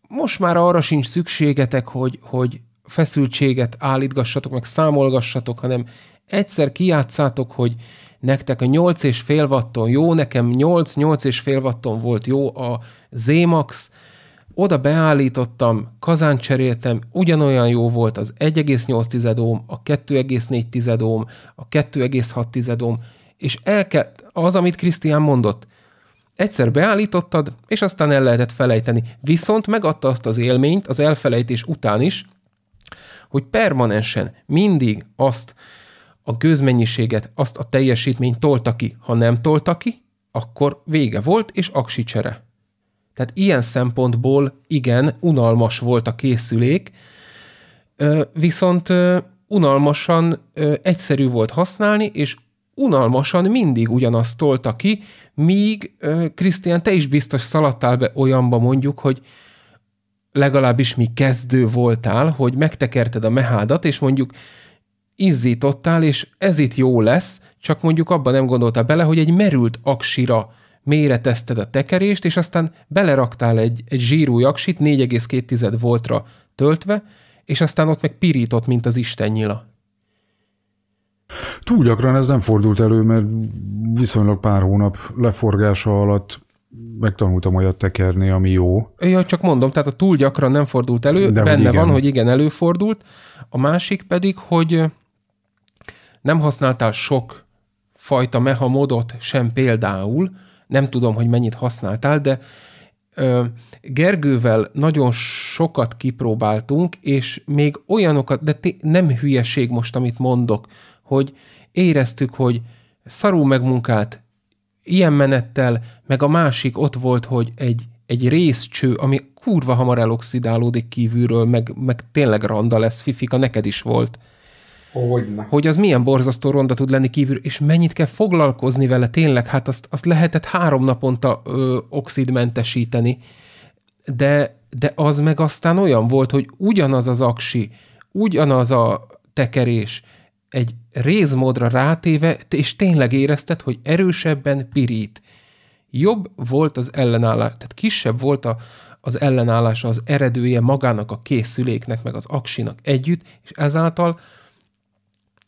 most már arra sincs szükségetek, hogy, hogy feszültséget állítgassatok, meg számolgassatok, hanem egyszer kiátszátok, hogy nektek a fél watton jó, nekem 8 fél watton volt jó a Zmax, oda beállítottam, kazán cseréltem, ugyanolyan jó volt az 1,8 ohm, a 2,4 ohm, a 2,6 ohm, és el kell, az, amit Krisztián mondott, egyszer beállítottad, és aztán el lehetett felejteni. Viszont megadta azt az élményt az elfelejtés után is, hogy permanensen mindig azt a gőzmennyiséget, azt a teljesítményt tolta ki. Ha nem tolta ki, akkor vége volt, és aksi csere. Tehát ilyen szempontból igen, unalmas volt a készülék, viszont unalmasan egyszerű volt használni, és unalmasan mindig ugyanazt tolta ki, míg, Krisztián, te is biztos szaladtál be olyanba mondjuk, hogy legalábbis mi kezdő voltál, hogy megtekerted a mehádat, és mondjuk izzítottál, és ez itt jó lesz, csak mondjuk abban nem gondoltál bele, hogy egy merült aksira méretezted a tekerést, és aztán beleraktál egy, egy zsírú aksit 4,2 voltra töltve, és aztán ott meg pirított, mint az Isten nyila. Túl gyakran ez nem fordult elő, mert viszonylag pár hónap leforgása alatt megtanultam olyat tekerni, ami jó. Ja, csak mondom, tehát a túl gyakran nem fordult elő, De benne hogy van, hogy igen, előfordult. A másik pedig, hogy nem használtál sok fajta mehamodot sem például, nem tudom, hogy mennyit használtál, de Gergővel nagyon sokat kipróbáltunk, és még olyanokat, de nem hülyeség most, amit mondok, hogy éreztük, hogy szarú megmunkált, ilyen menettel, meg a másik ott volt, hogy egy, egy részcső, ami kurva hamar eloxidálódik kívülről, meg, meg tényleg randa lesz, fifika, neked is volt. Hogyne. Hogy az milyen borzasztó ronda tud lenni kívül, és mennyit kell foglalkozni vele tényleg, hát azt, azt lehetett három naponta ö, oxidmentesíteni, de, de az meg aztán olyan volt, hogy ugyanaz az aksi, ugyanaz a tekerés, egy rézmódra rátéve, és tényleg érezted, hogy erősebben pirít. Jobb volt az ellenállás, tehát kisebb volt a, az ellenállása, az eredője magának a készüléknek, meg az aksinak együtt, és ezáltal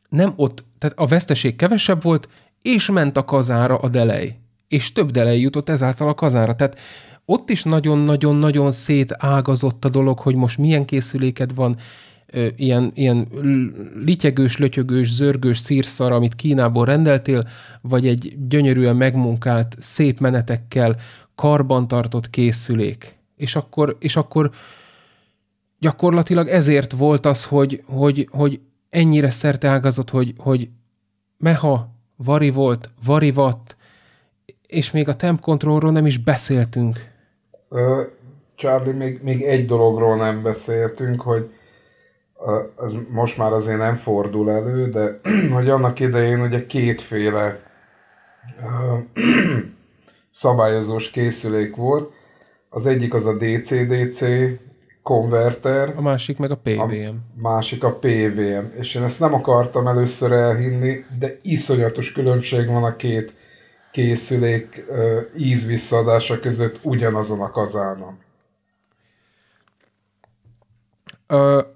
nem ott, tehát a veszteség kevesebb volt, és ment a kazára a delej. És több delej jutott ezáltal a kazára. Tehát ott is nagyon-nagyon-nagyon szétágazott a dolog, hogy most milyen készüléked van, ilyen, ilyen lityegős, lötyögős, zörgős szírszar, amit Kínából rendeltél, vagy egy gyönyörűen megmunkált, szép menetekkel karbantartott készülék. És akkor, és akkor gyakorlatilag ezért volt az, hogy, hogy, hogy ennyire szerte ágazott, hogy, hogy meha, vari volt, vari vatt, és még a temp kontrollról nem is beszéltünk. Ö, Charlie, még, még egy dologról nem beszéltünk, hogy ez most már azért nem fordul elő, de hogy annak idején ugye kétféle szabályozós készülék volt. Az egyik az a DC-DC konverter. A másik meg a PVM. A másik a PVM. És én ezt nem akartam először elhinni, de iszonyatos különbség van a két készülék ízvisszadása között ugyanazon a kazánon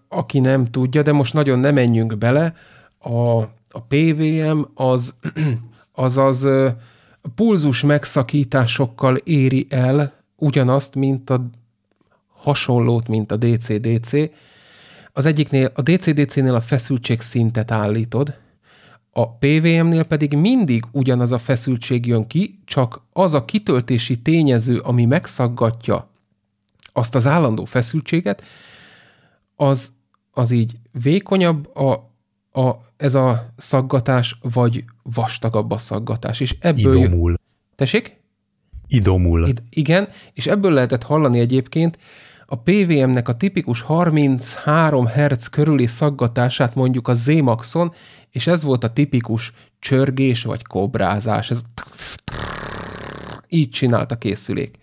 aki nem tudja, de most nagyon nem menjünk bele, a, a PVM az az, az pulzus megszakításokkal éri el ugyanazt, mint a hasonlót, mint a DCDC. Az egyiknél, a DCDC-nél a feszültség szintet állítod, a PVM-nél pedig mindig ugyanaz a feszültség jön ki, csak az a kitöltési tényező, ami megszaggatja azt az állandó feszültséget, az az így vékonyabb a, a, ez a szaggatás, vagy vastagabb a szaggatás. És ebből Idomul. Jö... Tessék? Idomul. Id- igen, és ebből lehetett hallani egyébként a PVM-nek a tipikus 33 Hz körüli szaggatását mondjuk a Z-maxon, és ez volt a tipikus csörgés vagy kobrázás. Ez így csinált a készülék.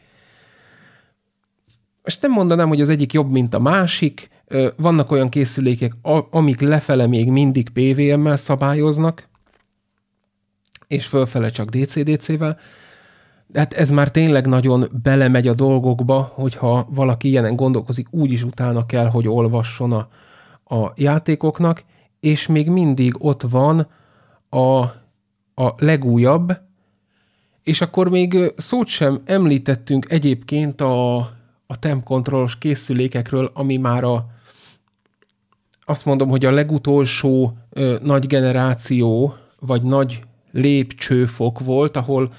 Most nem mondanám, hogy az egyik jobb, mint a másik, vannak olyan készülékek, amik lefele még mindig PWM-mel szabályoznak, és fölfele csak DC-DC-vel. Hát ez már tényleg nagyon belemegy a dolgokba, hogyha valaki ilyenen gondolkozik, úgy is utána kell, hogy olvasson a, a játékoknak, és még mindig ott van a, a legújabb, és akkor még szót sem említettünk egyébként a, a temp kontrollos készülékekről, ami már a, azt mondom, hogy a legutolsó ö, nagy generáció, vagy nagy lépcsőfok volt, ahol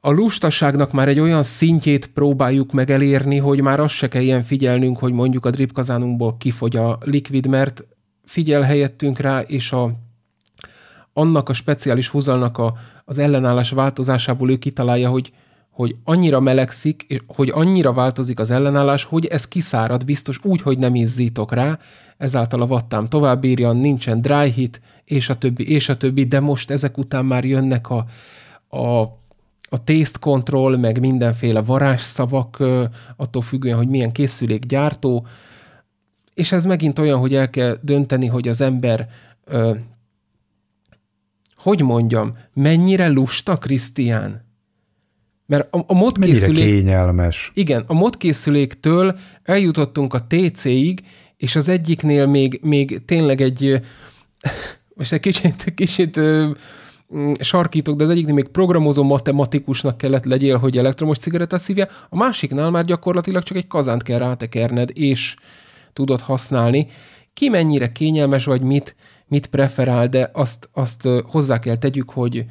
a lustaságnak már egy olyan szintjét próbáljuk meg elérni, hogy már azt se ilyen figyelnünk, hogy mondjuk a dripkazánunkból kifogy a likvid, mert figyel helyettünk rá, és a, annak a speciális húzalnak a, az ellenállás változásából ő kitalálja, hogy hogy annyira melegszik, és hogy annyira változik az ellenállás, hogy ez kiszárad biztos úgy, hogy nem izzítok rá, ezáltal a vattám írja, nincsen dry hit, és a többi, és a többi, de most ezek után már jönnek a, a, a taste control, meg mindenféle varázsszavak, attól függően, hogy milyen készülék gyártó, és ez megint olyan, hogy el kell dönteni, hogy az ember hogy mondjam, mennyire lusta Krisztián? Mert a, a mod készülék, kényelmes. Igen, a mod készüléktől eljutottunk a TC-ig, és az egyiknél még, még tényleg egy, most egy kicsit, kicsit mm, sarkítok, de az egyiknél még programozó matematikusnak kellett legyél, hogy elektromos cigarettát szívja, a másiknál már gyakorlatilag csak egy kazánt kell rátekerned, és tudod használni. Ki mennyire kényelmes, vagy mit, mit preferál, de azt, azt hozzá kell tegyük, hogy,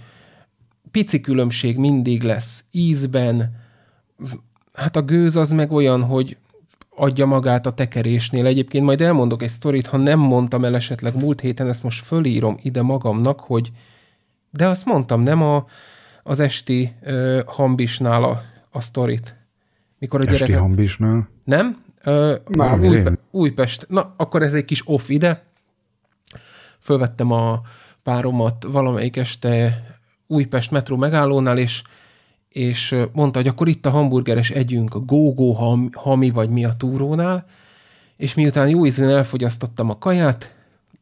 pici különbség mindig lesz ízben, hát a gőz az meg olyan, hogy adja magát a tekerésnél. Egyébként majd elmondok egy sztorit, ha nem mondtam el esetleg múlt héten, ezt most fölírom ide magamnak, hogy de azt mondtam, nem a, az esti ö, hambisnál a, a sztorit. Mikor a esti gyerek... hambisnál? Nem? Ö, Na, új, Újpest. Na, akkor ez egy kis off ide. Fölvettem a páromat valamelyik este Újpest metró megállónál, és, és mondta, hogy akkor itt a hamburgeres együnk, a gógó ham, hami, vagy mi a túrónál, és miután jó ízűen elfogyasztottam a kaját,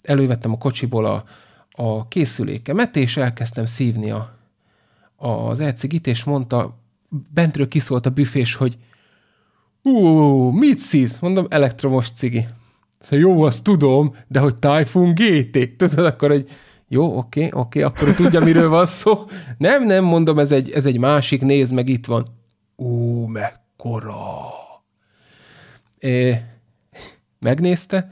elővettem a kocsiból a, a készülékemet, és elkezdtem szívni a, az elcigit, és mondta, bentről kiszólt a büfés, hogy Ú, mit szívsz? Mondom, elektromos cigi. Szóval jó, azt tudom, de hogy Typhoon GT, tudod, akkor, hogy jó, oké, okay, oké, okay, akkor tudja, miről van szó. Nem, nem, mondom, ez egy, ez egy másik, nézd meg, itt van. Ú, mekkora! É, megnézte,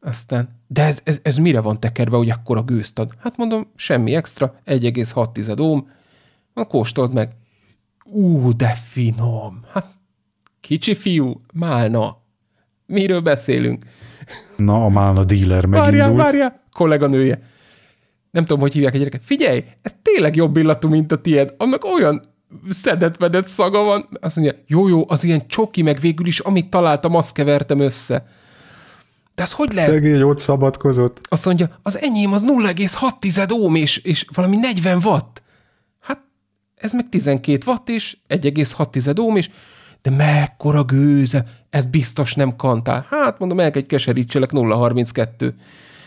aztán, de ez, ez, ez mire van tekerve, hogy akkor a gőztad? Hát mondom, semmi extra, 1,6 ohm, Na, kóstold meg. Ú, de finom. Hát, kicsi fiú, málna. Miről beszélünk? Na, a málna dealer megindult. Várjál, várjál, kolléganője nem tudom, hogy hívják a gyereket, figyelj, ez tényleg jobb illatú, mint a tied, annak olyan szedetvedett szaga van. Azt mondja, jó, jó, az ilyen csoki, meg végül is, amit találtam, azt kevertem össze. De az hogy lehet? Szegény ott szabadkozott. Azt mondja, az enyém az 0,6 óm és, és valami 40 watt. Hát ez meg 12 watt és 1,6 óm és de mekkora gőze, ez biztos nem kantál. Hát mondom, el egy keserítselek 0,32.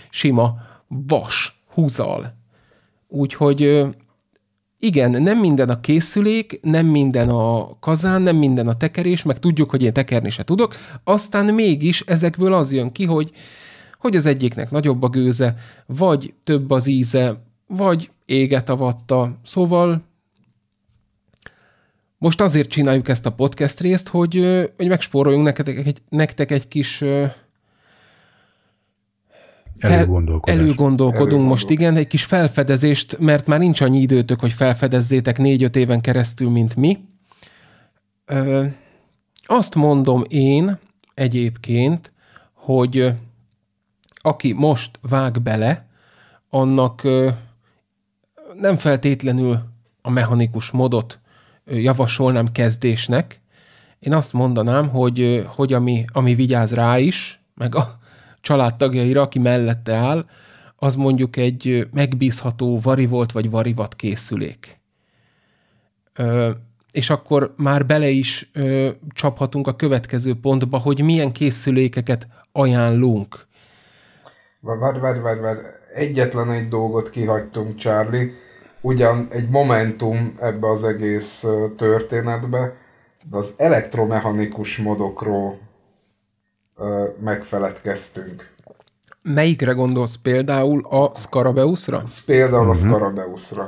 Sima vas húzal. Úgyhogy igen, nem minden a készülék, nem minden a kazán, nem minden a tekerés, meg tudjuk, hogy én tekerni se tudok, aztán mégis ezekből az jön ki, hogy, hogy az egyiknek nagyobb a gőze, vagy több az íze, vagy éget avatta. Szóval most azért csináljuk ezt a podcast részt, hogy, hogy megspóroljunk nektek egy, nektek egy kis Előgondolkodás. Előgondolkodunk Előgondol. most, igen, egy kis felfedezést, mert már nincs annyi időtök, hogy felfedezzétek négy-öt éven keresztül, mint mi. Ö, azt mondom én egyébként, hogy aki most vág bele, annak ö, nem feltétlenül a mechanikus modot javasolnám kezdésnek. Én azt mondanám, hogy, hogy ami, ami vigyáz rá is, meg a, családtagjaira, aki mellette áll, az mondjuk egy megbízható varivolt vagy varivat készülék. Ö, és akkor már bele is ö, csaphatunk a következő pontba, hogy milyen készülékeket ajánlunk. Várj, várj, várj, vár, Egyetlen egy dolgot kihagytunk, Charlie. Ugyan egy momentum ebbe az egész történetbe, de az elektromechanikus modokról megfeledkeztünk. Melyikre gondolsz például a Scarabeusra? Például uh-huh. a mhm. Scarabeusra.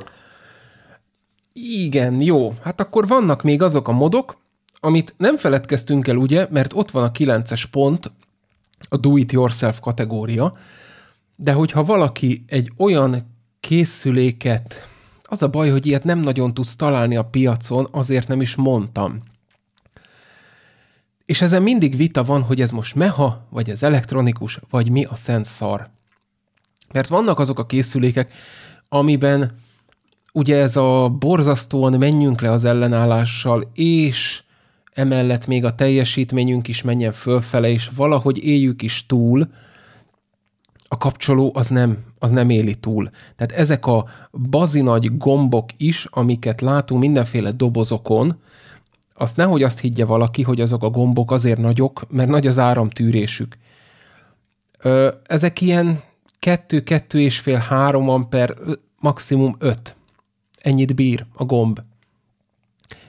Igen, jó. Hát akkor vannak még azok a modok, amit nem feledkeztünk el, ugye, mert ott van a 9-es pont, a do it yourself kategória, de hogyha valaki egy olyan készüléket, az a baj, hogy ilyet nem nagyon tudsz találni a piacon, azért nem is mondtam. És ezen mindig vita van, hogy ez most meha, vagy ez elektronikus, vagy mi a szent szar. Mert vannak azok a készülékek, amiben ugye ez a borzasztóan menjünk le az ellenállással, és emellett még a teljesítményünk is menjen fölfele, és valahogy éljük is túl, a kapcsoló az nem, az nem éli túl. Tehát ezek a bazinagy gombok is, amiket látunk mindenféle dobozokon, azt nehogy azt higgye valaki, hogy azok a gombok azért nagyok, mert nagy az áramtűrésük. Ö, ezek ilyen 2, 2 és fél, 3 amper, maximum 5. Ennyit bír a gomb.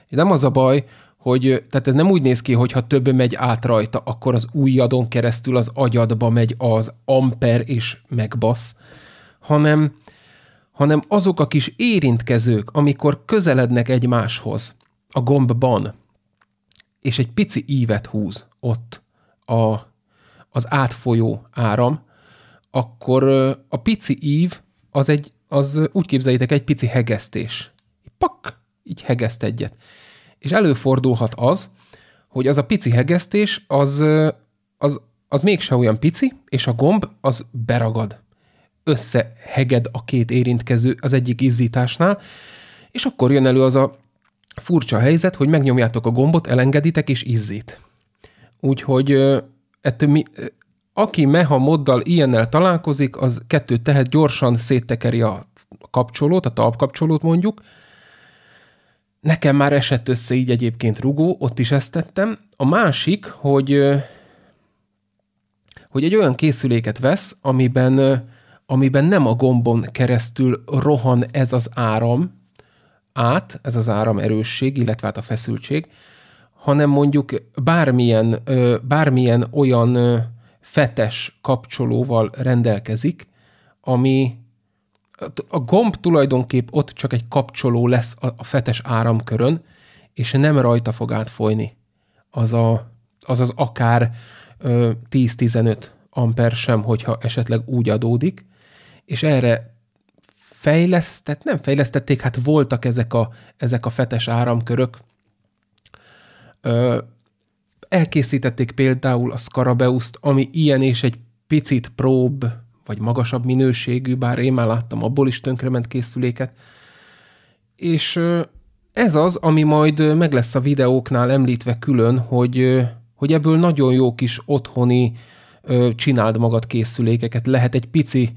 Nem az a baj, hogy tehát ez nem úgy néz ki, hogy ha több megy át rajta, akkor az újadon keresztül az agyadba megy az amper és megbasz, hanem, hanem azok a kis érintkezők, amikor közelednek egymáshoz, a gombban, és egy pici ívet húz ott a, az átfolyó áram, akkor a pici ív az egy, az úgy képzeljétek egy pici hegesztés. Pak! Így hegeszt egyet. És előfordulhat az, hogy az a pici hegesztés az, az, az mégse olyan pici, és a gomb az beragad. Összeheged a két érintkező az egyik izzításnál, és akkor jön elő az a furcsa helyzet, hogy megnyomjátok a gombot, elengeditek és izzít. Úgyhogy ettől mi, aki meha moddal ilyennel találkozik, az kettőt tehet, gyorsan széttekeri a kapcsolót, a talpkapcsolót mondjuk. Nekem már esett össze így egyébként rugó, ott is ezt tettem. A másik, hogy, hogy egy olyan készüléket vesz, amiben, amiben nem a gombon keresztül rohan ez az áram, át, ez az áram erősség, illetve hát a feszültség, hanem mondjuk bármilyen, bármilyen olyan fetes kapcsolóval rendelkezik, ami a gomb tulajdonképp ott csak egy kapcsoló lesz a fetes áramkörön, és nem rajta fog átfolyni az a, az, az akár 10-15 amper sem, hogyha esetleg úgy adódik, és erre fejlesztett, nem fejlesztették, hát voltak ezek a, ezek a fetes áramkörök. Ö, elkészítették például a Scarabeust, ami ilyen és egy picit prób, vagy magasabb minőségű, bár én már láttam abból is tönkrement készüléket. És ez az, ami majd meg lesz a videóknál említve külön, hogy, hogy ebből nagyon jó kis otthoni csináld magad készülékeket lehet egy pici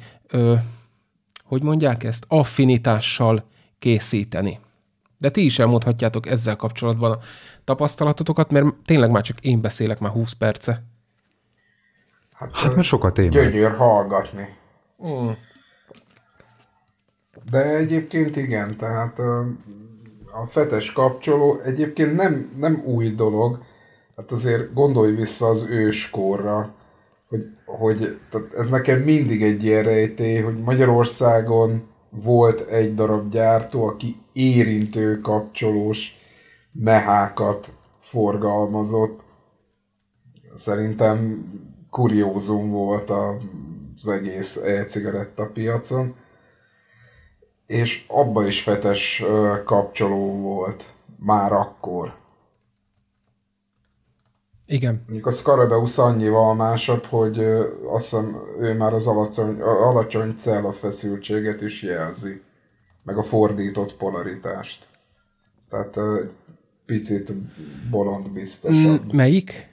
hogy mondják ezt, affinitással készíteni. De ti is elmondhatjátok ezzel kapcsolatban a tapasztalatotokat, mert tényleg már csak én beszélek már 20 perce. Hát, hát mert sok a téma. Gyönyör hallgatni. Mm. De egyébként igen, tehát a fetes kapcsoló egyébként nem, nem új dolog, hát azért gondolj vissza az őskorra, hogy, hogy tehát ez nekem mindig egy ilyen rejtély, hogy Magyarországon volt egy darab gyártó, aki érintő kapcsolós mehákat forgalmazott. Szerintem kuriózum volt az egész e-cigaretta piacon. És abba is fetes kapcsoló volt már akkor. Igen. Mondjuk a Scarabeus annyival másabb, hogy azt hiszem ő már az alacsony, alacsony cella feszültséget is jelzi, meg a fordított polaritást. Tehát picit bolond biztosabb. Mm, melyik?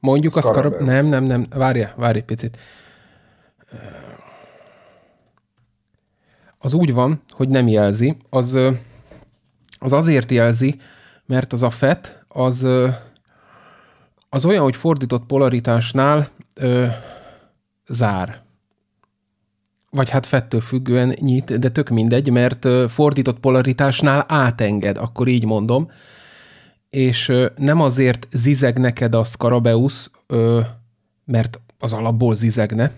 Mondjuk a Scarabeus. Nem, nem, nem. Várja, várj egy picit. Az úgy van, hogy nem jelzi. Az, az azért jelzi, mert az a FET, az az olyan, hogy fordított polaritásnál ö, zár. Vagy hát fettől függően nyit, de tök mindegy, mert fordított polaritásnál átenged, akkor így mondom. És nem azért zizeg neked a Scarabeusz, mert az alapból zizegne,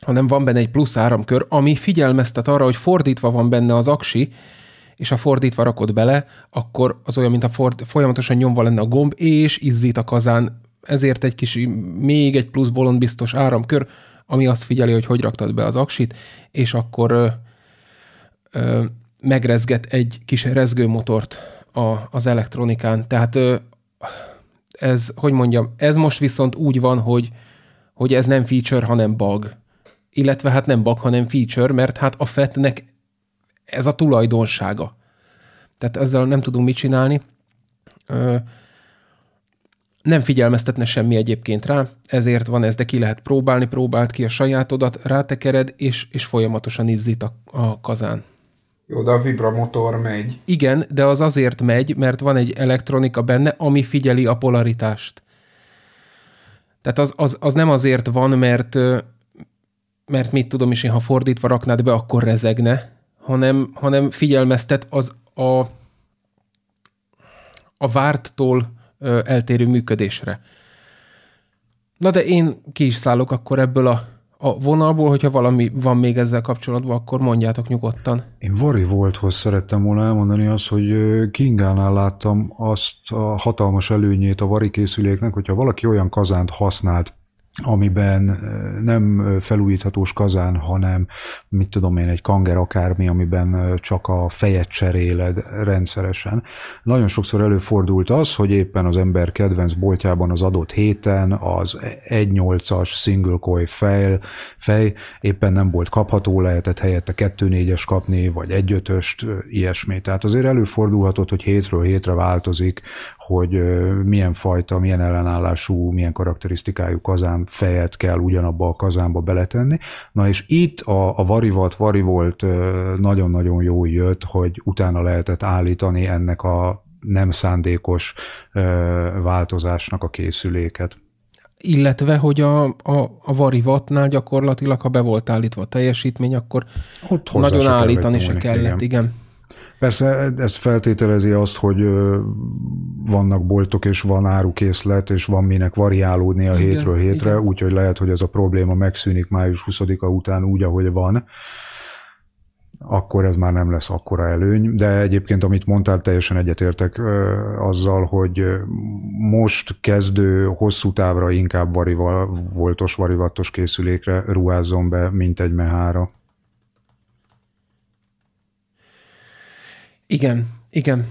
hanem van benne egy plusz áramkör, ami figyelmeztet arra, hogy fordítva van benne az aksi, és ha fordítva rakod bele, akkor az olyan, mint a ford, folyamatosan nyomva lenne a gomb, és izzít a kazán, ezért egy kis, még egy plusz bolond biztos áramkör, ami azt figyeli, hogy hogy raktad be az aksit, és akkor ö, ö, megrezget egy kis rezgőmotort a, az elektronikán. Tehát ö, ez, hogy mondjam, ez most viszont úgy van, hogy, hogy ez nem feature, hanem bug. Illetve hát nem bug, hanem feature, mert hát a FET-nek ez a tulajdonsága. Tehát ezzel nem tudunk mit csinálni. Ö, nem figyelmeztetne semmi egyébként rá, ezért van ez, de ki lehet próbálni, próbált ki a sajátodat, rátekered, és, és folyamatosan izzít a, a kazán. Jó, de a vibramotor megy. Igen, de az azért megy, mert van egy elektronika benne, ami figyeli a polaritást. Tehát az, az, az nem azért van, mert, mert mit tudom is én, ha fordítva raknád be, akkor rezegne, hanem, hanem figyelmeztet az a, a vártól ö, eltérő működésre. Na de én ki is szállok akkor ebből a, a vonalból, hogyha valami van még ezzel kapcsolatban, akkor mondjátok nyugodtan. Én Vari Volthoz szerettem volna elmondani azt, hogy Kingánál láttam azt a hatalmas előnyét a Vari készüléknek, hogyha valaki olyan kazánt használt amiben nem felújíthatós kazán, hanem mit tudom én, egy kanger akármi, amiben csak a fejet cseréled rendszeresen. Nagyon sokszor előfordult az, hogy éppen az ember kedvenc boltjában az adott héten az 1.8-as single coil fej, fej éppen nem volt kapható, lehetett helyette 2.4-es kapni, vagy 1.5-öst, ilyesmi. Tehát azért előfordulhatott, hogy hétről hétre változik, hogy milyen fajta, milyen ellenállású, milyen karakterisztikájú kazán fejet kell ugyanabba a kazánba beletenni. Na és itt a, a varivat, varivolt nagyon-nagyon jó jött, hogy utána lehetett állítani ennek a nem szándékos változásnak a készüléket illetve hogy a, a, a varivatnál gyakorlatilag, ha be volt állítva a teljesítmény, akkor Ott nagyon se állítani se kellett, igen. igen. Persze ez feltételezi azt, hogy vannak boltok, és van árukészlet, és van minek variálódni a hétről hétre, úgyhogy lehet, hogy ez a probléma megszűnik május 20-a után úgy, ahogy van akkor ez már nem lesz akkora előny, de egyébként, amit mondtál, teljesen egyetértek azzal, hogy most kezdő hosszú távra inkább varival, voltos, varivatos készülékre ruházzon be, mint egy mehára. Igen, igen.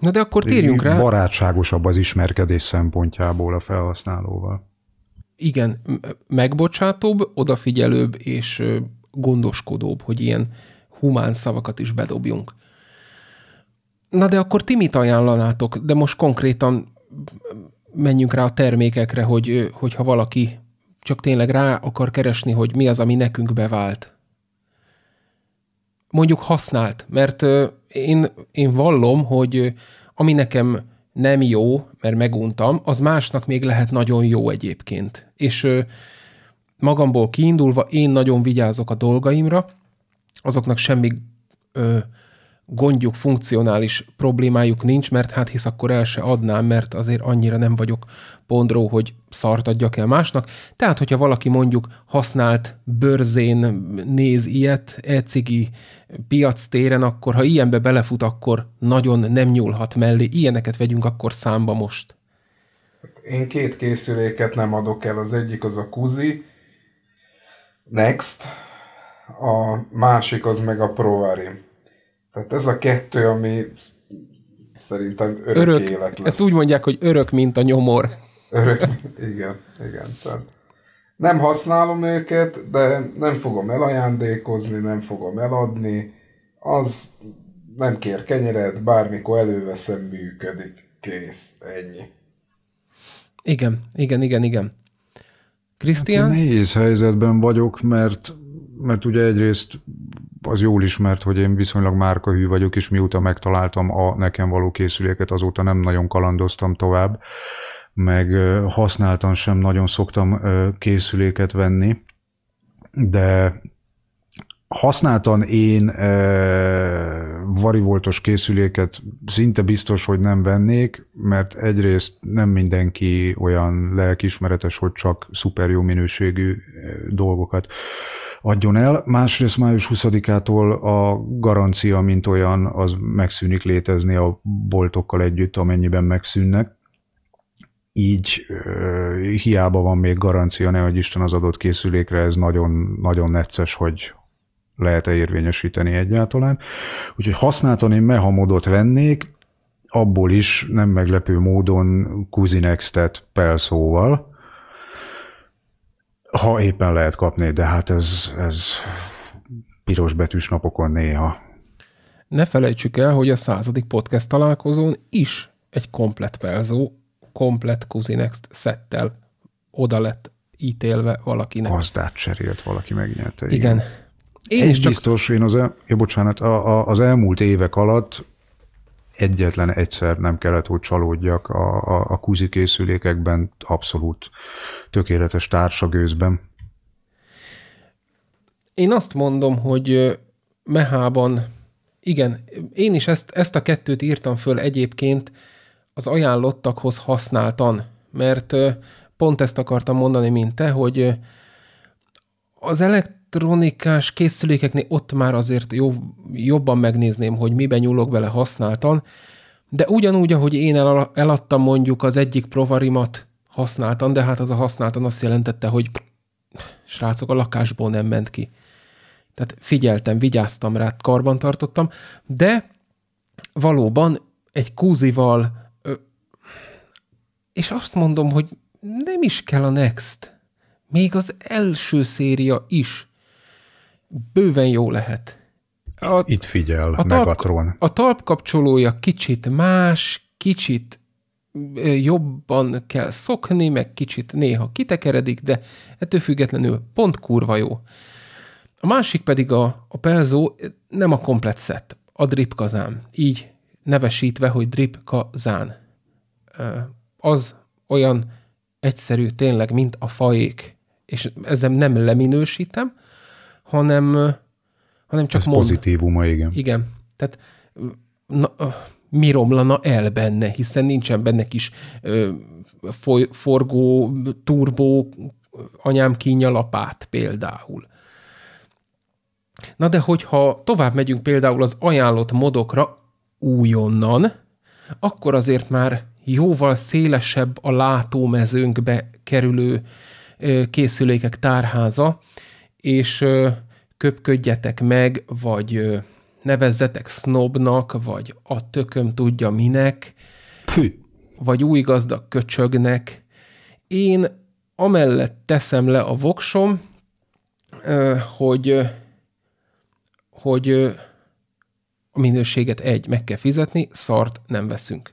Na de akkor térjünk rá. Barátságosabb az ismerkedés szempontjából a felhasználóval. Igen, megbocsátóbb, odafigyelőbb és gondoskodóbb, hogy ilyen humán szavakat is bedobjunk. Na de akkor ti mit ajánlanátok? De most konkrétan menjünk rá a termékekre, hogy hogyha valaki csak tényleg rá akar keresni, hogy mi az, ami nekünk bevált mondjuk használt, mert én, én vallom, hogy ami nekem nem jó, mert meguntam, az másnak még lehet nagyon jó egyébként. És magamból kiindulva én nagyon vigyázok a dolgaimra, azoknak semmi gondjuk, funkcionális problémájuk nincs, mert hát hisz akkor el se adnám, mert azért annyira nem vagyok pondró, hogy szart adjak el másnak. Tehát, hogyha valaki mondjuk használt bőrzén néz ilyet, ecigi piac téren, akkor ha ilyenbe belefut, akkor nagyon nem nyúlhat mellé. Ilyeneket vegyünk akkor számba most. Én két készüléket nem adok el. Az egyik az a Kuzi, Next, a másik az meg a Provarim. Tehát ez a kettő, ami szerintem örök, örök élet lesz. Ezt úgy mondják, hogy örök, mint a nyomor. Örök, igen, igen. Tehát nem használom őket, de nem fogom elajándékozni, nem fogom eladni. Az nem kér kenyeret, bármikor előveszem, működik. Kész, ennyi. Igen, igen, igen, igen. Hát, Krisztián? Hát nehéz helyzetben vagyok, mert mert ugye egyrészt az jól ismert, hogy én viszonylag márkahű vagyok, és mióta megtaláltam a nekem való készüléket, azóta nem nagyon kalandoztam tovább, meg használtan sem nagyon szoktam készüléket venni, de használtan én varivoltos készüléket szinte biztos, hogy nem vennék, mert egyrészt nem mindenki olyan lelkismeretes, hogy csak szuper jó minőségű dolgokat adjon el. Másrészt május 20-ától a garancia, mint olyan, az megszűnik létezni a boltokkal együtt, amennyiben megszűnnek így uh, hiába van még garancia, nehogy Isten az adott készülékre, ez nagyon, nagyon necces, hogy lehet-e érvényesíteni egyáltalán. Úgyhogy használtan én mehamodot vennék, abból is nem meglepő módon Kuzinextet et pelszóval, ha éppen lehet kapni, de hát ez, ez piros betűs napokon néha. Ne felejtsük el, hogy a századik podcast találkozón is egy komplet perzó, komplet Kuzinext szettel oda lett ítélve valakinek. Gazdát cserélt valaki, megnyerte. Igen. igen. Én Egy is csak... biztos, én az, el, ja, bocsánat, a, a, az elmúlt évek alatt egyetlen egyszer nem kellett, hogy csalódjak a, a, a kúzi készülékekben, abszolút tökéletes társagőzben. Én azt mondom, hogy mehában, igen, én is ezt, ezt a kettőt írtam föl egyébként az ajánlottakhoz használtan, mert pont ezt akartam mondani, mint te, hogy az elekt elektronikás készülékeknél ott már azért jó, jobban megnézném, hogy miben nyúlok bele használtan, de ugyanúgy, ahogy én el, eladtam mondjuk az egyik provarimat használtan, de hát az a használtan azt jelentette, hogy srácok, a lakásból nem ment ki. Tehát figyeltem, vigyáztam rá, karban tartottam, de valóban egy kúzival, és azt mondom, hogy nem is kell a Next. Még az első széria is bőven jó lehet. A, itt figyel, a Megatron. Talp, a talpkapcsolója kicsit más, kicsit jobban kell szokni, meg kicsit néha kitekeredik, de ettől függetlenül pont kurva jó. A másik pedig a, a Pelzó nem a komplet szett, a drip kazán. Így nevesítve, hogy drip kazán. Az olyan egyszerű tényleg, mint a fajék. És ezzel nem leminősítem, hanem, hanem csak Ez mond. pozitívuma, igen. Igen. Tehát na, mi romlana el benne, hiszen nincsen benne kis ö, foly, forgó, turbó, anyám kínja lapát például. Na de hogyha tovább megyünk például az ajánlott modokra újonnan, akkor azért már jóval szélesebb a látómezőnkbe kerülő készülékek tárháza, és köpködjetek meg, vagy nevezzetek sznobnak, vagy a tököm tudja minek, Fű. vagy új gazdag köcsögnek. Én amellett teszem le a voksom, hogy, hogy a minőséget egy, meg kell fizetni, szart nem veszünk.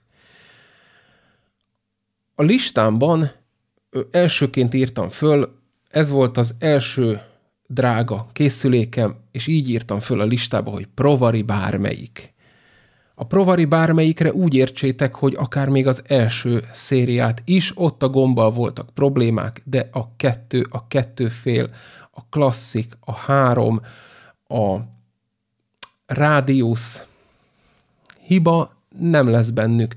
A listámban elsőként írtam föl, ez volt az első drága készülékem, és így írtam föl a listába, hogy provari bármelyik. A provari bármelyikre úgy értsétek, hogy akár még az első szériát is, ott a gombbal voltak problémák, de a kettő, a kettőfél, a klasszik, a három, a rádiusz hiba nem lesz bennük.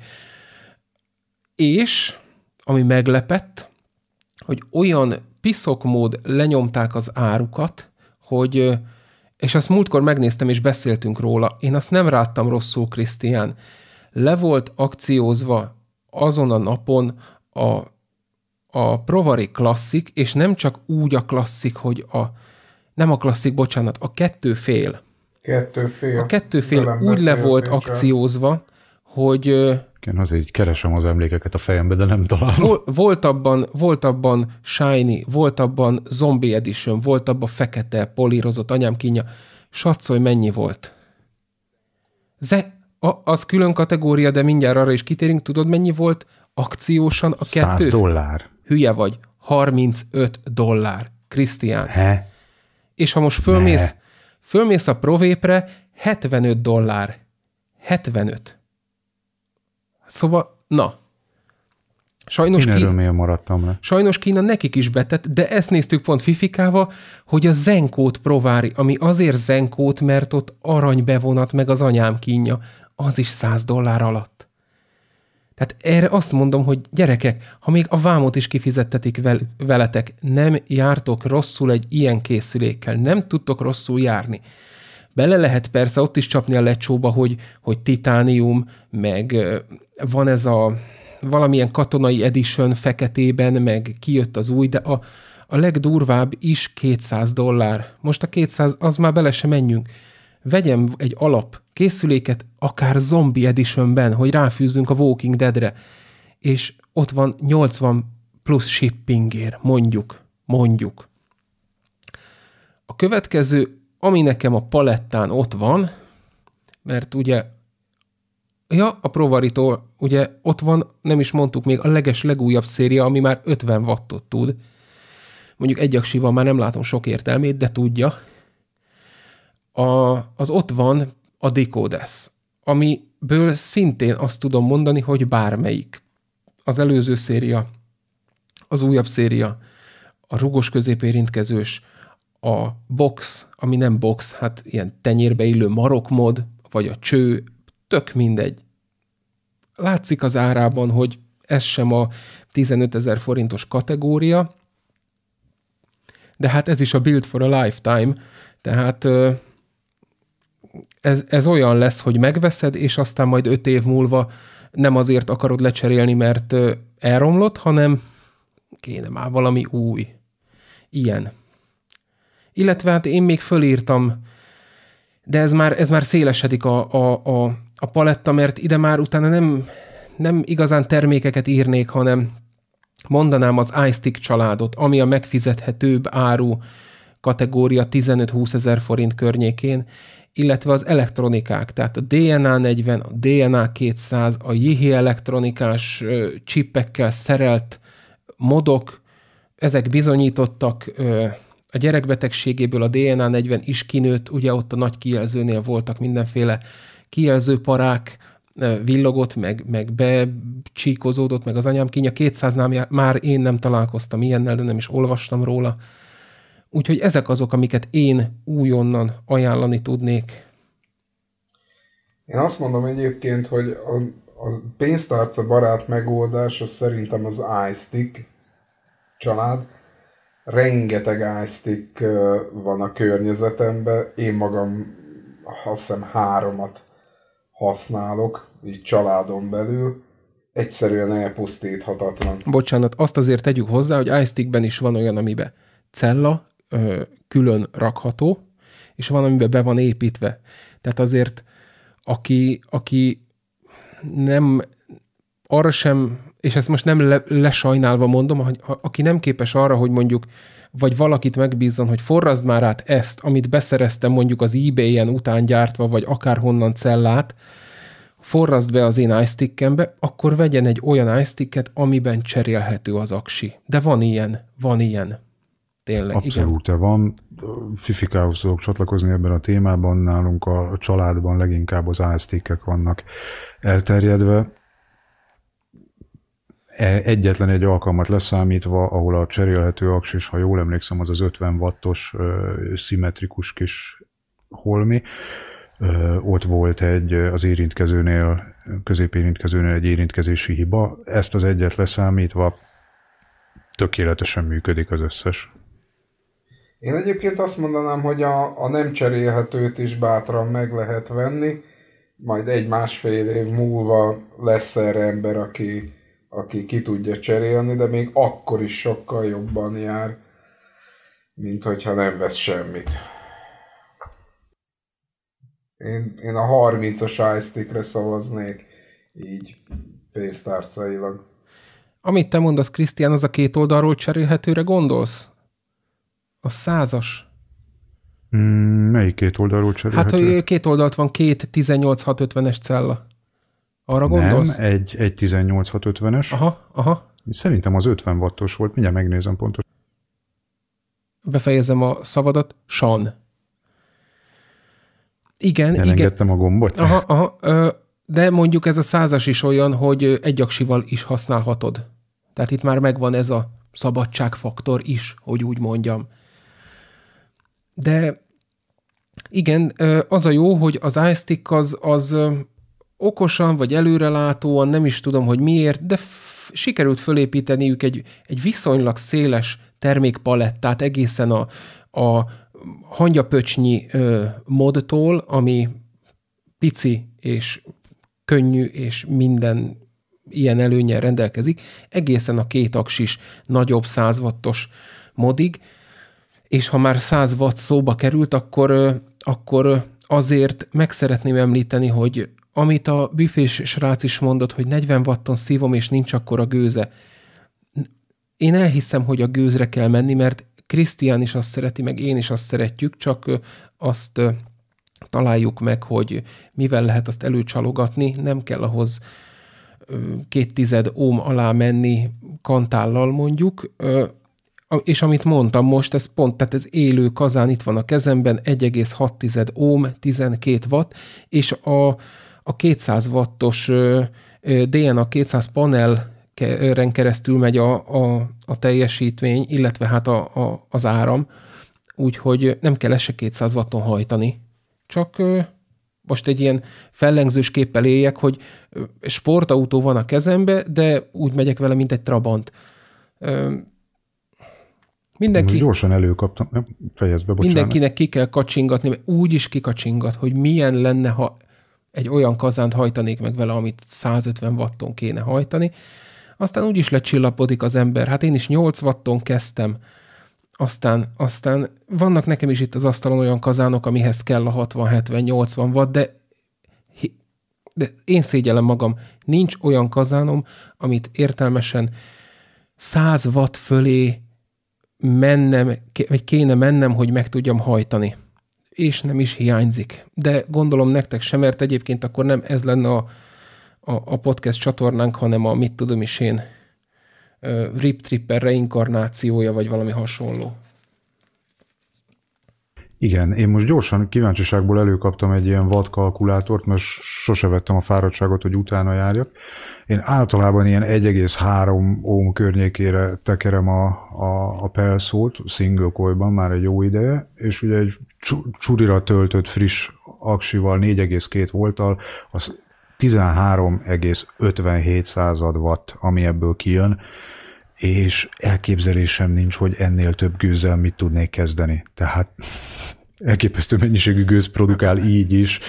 És, ami meglepett, hogy olyan mód lenyomták az árukat, hogy és azt múltkor megnéztem, és beszéltünk róla. Én azt nem ráttam rosszul, Krisztián. Le volt akciózva azon a napon a, a Provari klasszik, és nem csak úgy a klasszik, hogy a, nem a klasszik, bocsánat, a kettő fél. Kettő fél. A kettő fél úgy le volt akciózva, hogy igen, azért így keresem az emlékeket a fejembe, de nem találom. Vol, volt abban, volt abban Shiny, volt abban Zombie Edition, volt abban fekete, polírozott, anyám kínja. Satszolj, mennyi volt? Ze, a, az külön kategória, de mindjárt arra is kitérünk. Tudod, mennyi volt akciósan a kettő? 100 dollár. Hülye vagy. 35 dollár. Krisztián. He? És ha most fölmész, fölmész a provépre, 75 dollár. 75. Szóval, na. Sajnos Én Kína, maradtam le. Sajnos Kína nekik is betett, de ezt néztük pont Fifikával, hogy a zenkót provári, ami azért zenkót, mert ott aranybevonat meg az anyám kínja, az is 100 dollár alatt. Tehát erre azt mondom, hogy gyerekek, ha még a vámot is kifizettetik vel, veletek, nem jártok rosszul egy ilyen készülékkel, nem tudtok rosszul járni. Bele lehet persze ott is csapni a lecsóba, hogy, hogy titánium, meg van ez a valamilyen katonai edition feketében, meg kijött az új, de a, a legdurvább is 200 dollár. Most a 200, az már bele se menjünk. Vegyem egy alap készüléket, akár zombie editionben, hogy ráfűzzünk a Walking Deadre, és ott van 80 plusz shippingér, mondjuk, mondjuk. A következő, ami nekem a palettán ott van, mert ugye Ja, a Provaritól, ugye ott van, nem is mondtuk még, a leges legújabb széria, ami már 50 wattot tud. Mondjuk egy aksival már nem látom sok értelmét, de tudja. A, az ott van a Decodes, amiből szintén azt tudom mondani, hogy bármelyik. Az előző széria, az újabb széria, a rugos középérintkezős, a box, ami nem box, hát ilyen tenyérbe illő marokmod, vagy a cső, tök mindegy. Látszik az árában, hogy ez sem a 15 ezer forintos kategória, de hát ez is a Build for a Lifetime, tehát ez, ez olyan lesz, hogy megveszed, és aztán majd öt év múlva nem azért akarod lecserélni, mert elromlott, hanem kéne már valami új. Ilyen. Illetve hát én még fölírtam, de ez már, ez már szélesedik a, a, a a paletta, mert ide már utána nem, nem igazán termékeket írnék, hanem mondanám az iStick családot, ami a megfizethetőbb áru kategória 15-20 ezer forint környékén, illetve az elektronikák, tehát a DNA 40, a DNA 200, a Jihi elektronikás ö, csippekkel szerelt modok, ezek bizonyítottak, ö, a gyerekbetegségéből a DNA 40 is kinőtt, ugye ott a nagy kijelzőnél voltak mindenféle kijelzőparák, villogott, meg, meg becsíkozódott, meg az anyám kínja. 200-nál már én nem találkoztam ilyennel, de nem is olvastam róla. Úgyhogy ezek azok, amiket én újonnan ajánlani tudnék. Én azt mondom egyébként, hogy a, a pénztárca barát megoldás az szerintem az iStick család. Rengeteg iStick van a környezetemben, én magam azt hiszem háromat használok, így családon belül, egyszerűen elpusztíthatatlan. Bocsánat, azt azért tegyük hozzá, hogy iStickben is van olyan, amibe cella ö, külön rakható, és van, amibe be van építve. Tehát azért, aki, aki nem arra sem, és ezt most nem le, lesajnálva mondom, hogy aki nem képes arra, hogy mondjuk vagy valakit megbízzon, hogy forrazd már át ezt, amit beszereztem mondjuk az eBay-en után gyártva, vagy akárhonnan cellát, forrazd be az én ice akkor vegyen egy olyan ice amiben cserélhető az aksi. De van ilyen, van ilyen. Tényleg, Abszolút igen. van. Fifikához tudok csatlakozni ebben a témában. Nálunk a családban leginkább az ice vannak elterjedve egyetlen egy alkalmat leszámítva, ahol a cserélhető aksis, ha jól emlékszem, az az 50 wattos szimmetrikus kis holmi, ott volt egy az érintkezőnél, középérintkezőnél egy érintkezési hiba. Ezt az egyet leszámítva tökéletesen működik az összes. Én egyébként azt mondanám, hogy a, a nem cserélhetőt is bátran meg lehet venni, majd egy-másfél év múlva lesz erre ember, aki aki ki tudja cserélni, de még akkor is sokkal jobban jár, mint hogyha nem vesz semmit. Én, én a 30-as ice szavaznék, így pénztárcailag. Amit te mondasz, Krisztián, az a két oldalról cserélhetőre gondolsz? A százas. Mm, melyik két oldalról cserélhetőre? Hát, hogy két oldalt van, két 18650-es cella. Arra nem, gondolsz? Nem, egy, egy 18650-es. Aha, aha. Szerintem az 50 wattos volt, mindjárt megnézem pontos. Befejezem a szavadat, San. Igen, Nem igen. a gombot. Aha, aha, de mondjuk ez a százas is olyan, hogy egy aksival is használhatod. Tehát itt már megvan ez a szabadságfaktor is, hogy úgy mondjam. De igen, az a jó, hogy az iStick az, az okosan vagy előrelátóan, nem is tudom, hogy miért, de sikerült fölépíteniük egy, egy viszonylag széles termékpalettát egészen a, a hangyapöcsnyi ö, modtól, ami pici és könnyű és minden ilyen előnyel rendelkezik, egészen a aksis nagyobb 100 wattos modig, és ha már 100 watt szóba került, akkor, akkor azért meg szeretném említeni, hogy amit a büfés srác is mondott, hogy 40 watton szívom, és nincs akkor a gőze. Én elhiszem, hogy a gőzre kell menni, mert Krisztián is azt szereti, meg én is azt szeretjük, csak azt találjuk meg, hogy mivel lehet azt előcsalogatni, nem kell ahhoz két tized óm alá menni kantállal mondjuk, és amit mondtam most, ez pont, tehát ez élő kazán itt van a kezemben, 1,6 ohm, 12 watt, és a a 200 wattos DNA 200 panel ren keresztül megy a, a, a teljesítmény, illetve hát a, a, az áram, úgyhogy nem kell ezt se 200 watton hajtani. Csak most egy ilyen fellengzős képpel éljek, hogy sportautó van a kezembe, de úgy megyek vele, mint egy Trabant. Mindenki, gyorsan előkaptam, fejezd be, bocsánat. Mindenkinek ki kell kacsingatni, mert úgy is kikacsingat, hogy milyen lenne, ha egy olyan kazánt hajtanék meg vele, amit 150 watton kéne hajtani, aztán úgy is lecsillapodik az ember. Hát én is 8 watton kezdtem, aztán, aztán vannak nekem is itt az asztalon olyan kazánok, amihez kell a 60-70-80 watt, de, de én szégyellem magam, nincs olyan kazánom, amit értelmesen 100 watt fölé mennem, vagy kéne mennem, hogy meg tudjam hajtani és nem is hiányzik. De gondolom nektek sem, mert egyébként akkor nem ez lenne a, a, a podcast csatornánk, hanem a mit tudom is én, Rip Tripper reinkarnációja, vagy valami hasonló. Igen, én most gyorsan kíváncsiságból előkaptam egy ilyen kalkulátort, mert sose vettem a fáradtságot, hogy utána járjak. Én általában ilyen 1,3 ohm környékére tekerem a, a, a pelszót, single coilban már egy jó ideje, és ugye egy csurira töltött friss aksival, 4,2 volttal, az 13,57 század watt, ami ebből kijön és elképzelésem nincs, hogy ennél több gőzzel mit tudnék kezdeni. Tehát elképesztő mennyiségű gőz produkál így is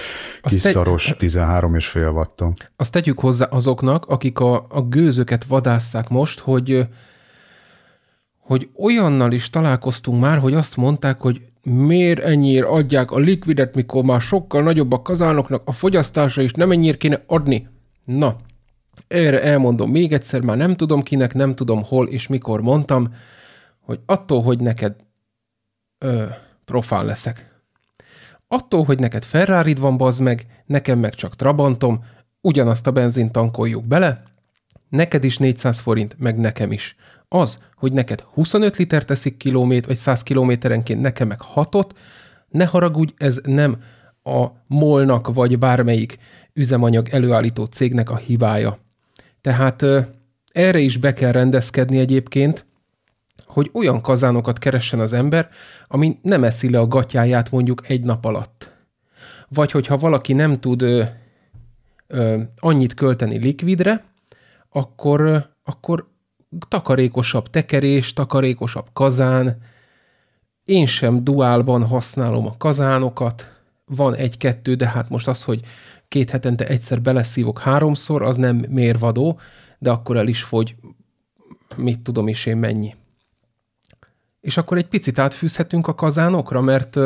kis te... szaros 13,5 watton. Azt tegyük hozzá azoknak, akik a, a gőzöket vadásszák most, hogy hogy olyannal is találkoztunk már, hogy azt mondták, hogy miért ennyire adják a likvidet, mikor már sokkal nagyobb a kazánoknak a fogyasztása, és nem ennyire kéne adni. Na, erre elmondom még egyszer, már nem tudom kinek, nem tudom hol és mikor mondtam, hogy attól, hogy neked ö, profán leszek. Attól, hogy neked ferrari van, bazd meg, nekem meg csak Trabantom, ugyanazt a benzint tankoljuk bele, neked is 400 forint, meg nekem is. Az, hogy neked 25 liter teszik kilométer, vagy 100 kilométerenként, nekem meg 6-ot, ne haragudj, ez nem a molnak vagy bármelyik üzemanyag előállító cégnek a hibája. Tehát erre is be kell rendezkedni egyébként, hogy olyan kazánokat keressen az ember, ami nem eszi le a gatyáját mondjuk egy nap alatt. Vagy hogyha valaki nem tud ö, ö, annyit költeni likvidre, akkor, ö, akkor takarékosabb tekerés, takarékosabb kazán. Én sem duálban használom a kazánokat, van egy-kettő, de hát most az, hogy két hetente egyszer beleszívok háromszor, az nem mérvadó, de akkor el is fogy, mit tudom is én mennyi. És akkor egy picit átfűzhetünk a kazánokra, mert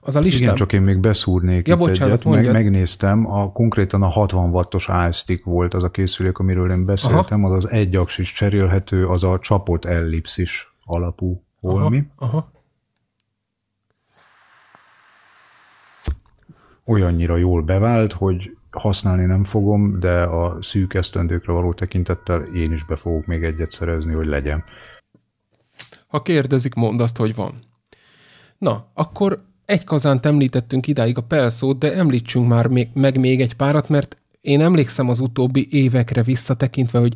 az a listám... Igen, csak én még beszúrnék ja, bocsánat, egyet. Meg, megnéztem, a, konkrétan a 60 wattos álsztik volt az a készülék, amiről én beszéltem, aha. az az egyaksis cserélhető, az a csapott ellipszis alapú holmi. Aha, aha. olyannyira jól bevált, hogy használni nem fogom, de a szűk esztendőkre való tekintettel én is be fogok még egyet szerezni, hogy legyen. Ha kérdezik, mondd azt, hogy van. Na, akkor egy kazánt említettünk idáig a pelszót, de említsünk már még, meg még egy párat, mert én emlékszem az utóbbi évekre visszatekintve, hogy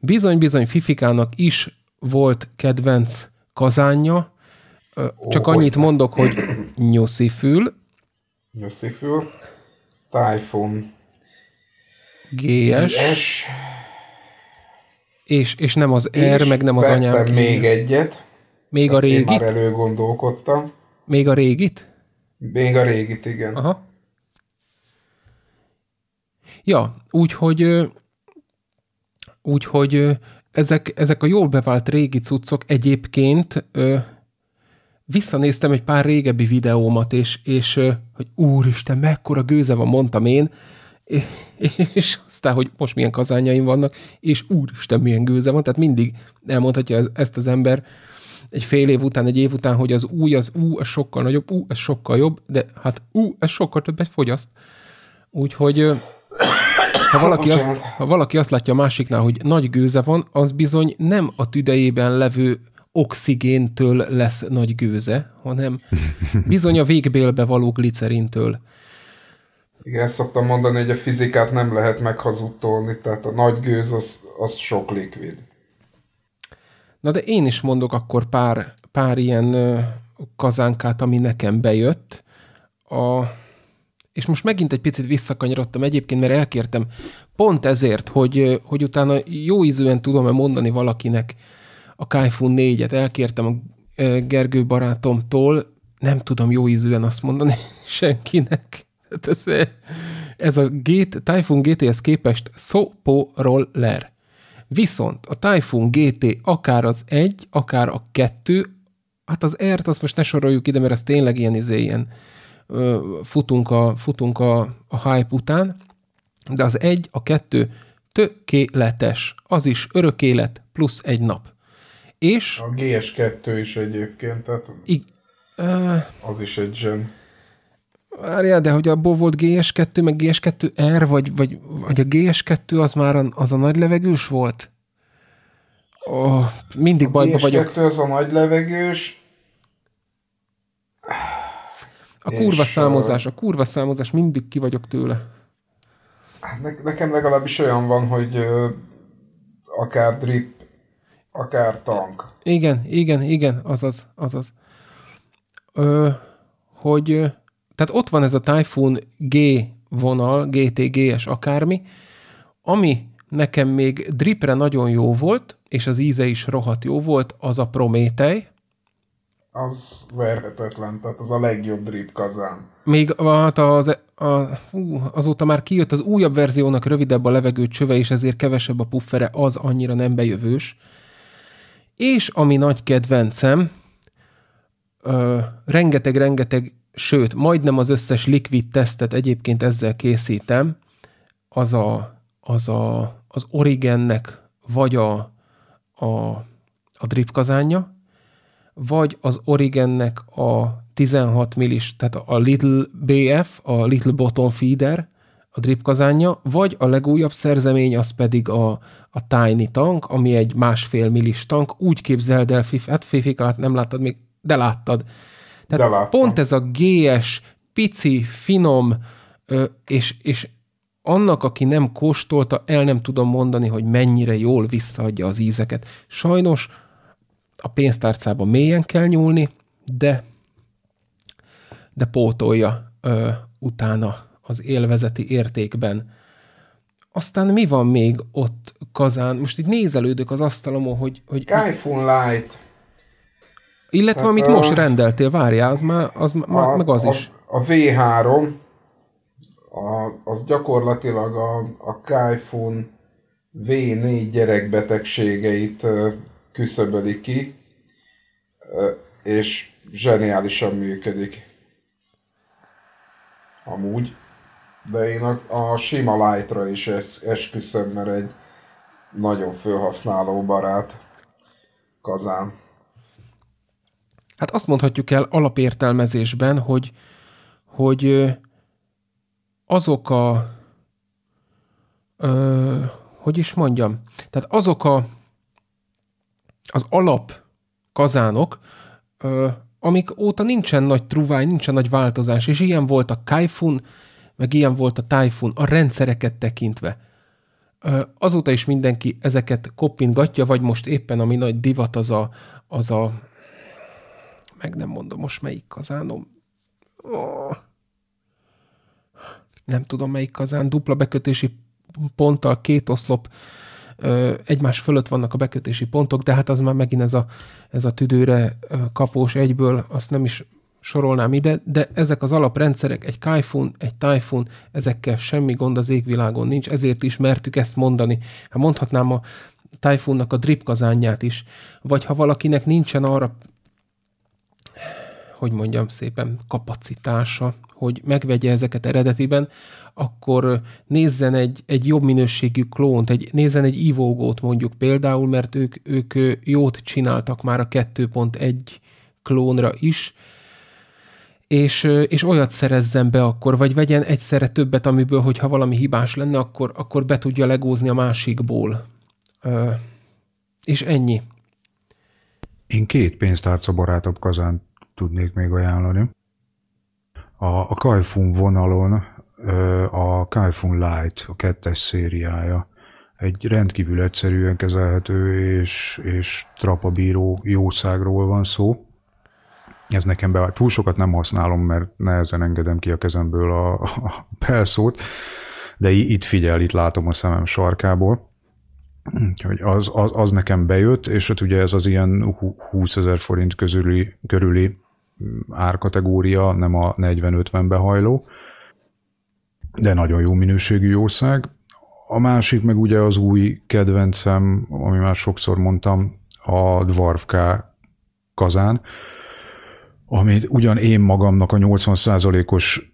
bizony-bizony Fifikának is volt kedvenc kazánja, csak annyit mondok, hogy nyuszi fül, Jossifül. Typhoon. GS. GS. És, és nem az és R, meg nem az anyám. még egyet. Még a régit? Én már előgondolkodtam. Még a régit? Még a régit, igen. Aha. Ja, úgyhogy úgyhogy ezek, ezek a jól bevált régi cuccok egyébként visszanéztem egy pár régebbi videómat, és, és hogy úristen, mekkora gőze van, mondtam én, és aztán, hogy most milyen kazányaim vannak, és úristen, milyen gőze van, tehát mindig elmondhatja ezt az ember egy fél év után, egy év után, hogy az új, az ú, az sokkal nagyobb, ú, ez sokkal jobb, de hát ú, ez sokkal többet fogyaszt. Úgyhogy ha valaki, azt, ha valaki azt látja a másiknál, hogy nagy gőze van, az bizony nem a tüdejében levő oxigéntől lesz nagy gőze, hanem bizony a végbélbe való glicerintől. Igen, szoktam mondani, hogy a fizikát nem lehet meghazudtolni, tehát a nagy gőz az, az sok likvid. Na de én is mondok akkor pár, pár ilyen kazánkát, ami nekem bejött. A, és most megint egy picit visszakanyarodtam egyébként, mert elkértem pont ezért, hogy, hogy utána jó ízűen tudom-e mondani valakinek a Kaifun 4-et elkértem a e, Gergő barátomtól, nem tudom jó ízűen azt mondani senkinek. Hát ez, e, ez a gét, Typhoon GT-hez képest szoporoller. Viszont a Typhoon GT akár az egy, akár a kettő, hát az R-t azt most ne soroljuk ide, mert ez tényleg ilyen izé, ilyen ö, futunk, a, futunk a, a hype után, de az egy, a kettő tökéletes, az is örök élet plusz egy nap. És... A GS2 is egyébként, tehát I... az is egy zsen. Várjál, de hogy abból volt GS2, meg GS2R, vagy, vagy, vagy a GS2 az már a, az a nagy levegős volt? Oh, mindig a bajba GS2 vagyok. A az a nagy levegős. A kurva számozás, a kurva számozás, mindig ki vagyok tőle. Ne, nekem legalábbis olyan van, hogy akár drip akár tank. Igen, igen, igen, azaz, azaz. Ö, hogy, tehát ott van ez a Typhoon G vonal, GTGS akármi, ami nekem még dripre nagyon jó volt, és az íze is rohadt jó volt, az a Prométej. Az verhetetlen, tehát az a legjobb drip kazán. Még hát az, a, hú, azóta már kijött az újabb verziónak rövidebb a levegő csöve, és ezért kevesebb a puffere, az annyira nem bejövős. És ami nagy kedvencem, rengeteg-rengeteg, sőt, majdnem az összes likvid tesztet egyébként ezzel készítem, az a, az, a, az Origennek vagy a, a, a drip kazánja, vagy az Origennek a 16 millis, tehát a Little BF, a Little Bottom Feeder, a drip kazánja, vagy a legújabb szerzemény az pedig a, a Tiny Tank, ami egy másfél millis tank. Úgy képzeld el, fif, hát Fifikát nem láttad még, de láttad. Tehát de pont ez a GS, pici, finom, és, és annak, aki nem kóstolta, el nem tudom mondani, hogy mennyire jól visszaadja az ízeket. Sajnos a pénztárcába mélyen kell nyúlni, de de pótolja ö, utána az élvezeti értékben. Aztán mi van még ott kazán? Most így nézelődök az asztalomon, hogy... hogy iPhone Light. Illetve Tehát, amit a... most rendeltél, várjál, az már, az, a, már, meg az a, is. A V3, a, az gyakorlatilag a, a Kaifun V4 gyerekbetegségeit küszöböli ki, és zseniálisan működik. Amúgy. De én a, a sima light-ra is esküszöm, mert egy nagyon felhasználó barát kazán. Hát azt mondhatjuk el alapértelmezésben, hogy, hogy azok a ö, hogy is mondjam, tehát azok a az alap kazánok, ö, amik óta nincsen nagy truvány, nincsen nagy változás, és ilyen volt a Kaifun, meg ilyen volt a tájfun, a rendszereket tekintve. Azóta is mindenki ezeket koppingatja, vagy most éppen ami nagy divat az a, az a meg nem mondom most melyik kazánom. Nem tudom melyik kazán, dupla bekötési ponttal két oszlop egymás fölött vannak a bekötési pontok, de hát az már megint ez a, ez a tüdőre kapós egyből, azt nem is sorolnám ide, de ezek az alaprendszerek, egy Kaifun, egy Typhoon, ezekkel semmi gond az égvilágon nincs, ezért is mertük ezt mondani. Hát mondhatnám a Typhoonnak a drip kazánját is. Vagy ha valakinek nincsen arra, hogy mondjam szépen, kapacitása, hogy megvegye ezeket eredetiben, akkor nézzen egy, egy jobb minőségű klónt, egy, nézzen egy ivógót mondjuk például, mert ők, ők jót csináltak már a 2.1 klónra is, és, és olyat szerezzen be akkor, vagy vegyen egyszerre többet, amiből, hogyha valami hibás lenne, akkor, akkor be tudja legózni a másikból. Ö, és ennyi. Én két pénztárca barátabb kazán tudnék még ajánlani. A, a Kaifun vonalon a Kaifun Light, a kettes szériája, egy rendkívül egyszerűen kezelhető és, és trapabíró jószágról van szó, ez nekem bevált. Túl sokat nem használom, mert nehezen engedem ki a kezemből a, a belszót, de itt figyel, itt látom a szemem sarkából. Úgyhogy az, az, az nekem bejött, és ott ugye ez az ilyen 20 ezer forint közüli, körüli mm, árkategória, nem a 40-50-be hajló, de nagyon jó minőségű jószág. A másik meg ugye az új kedvencem, ami már sokszor mondtam, a Dvarvká kazán, amit ugyan én magamnak a 80%-os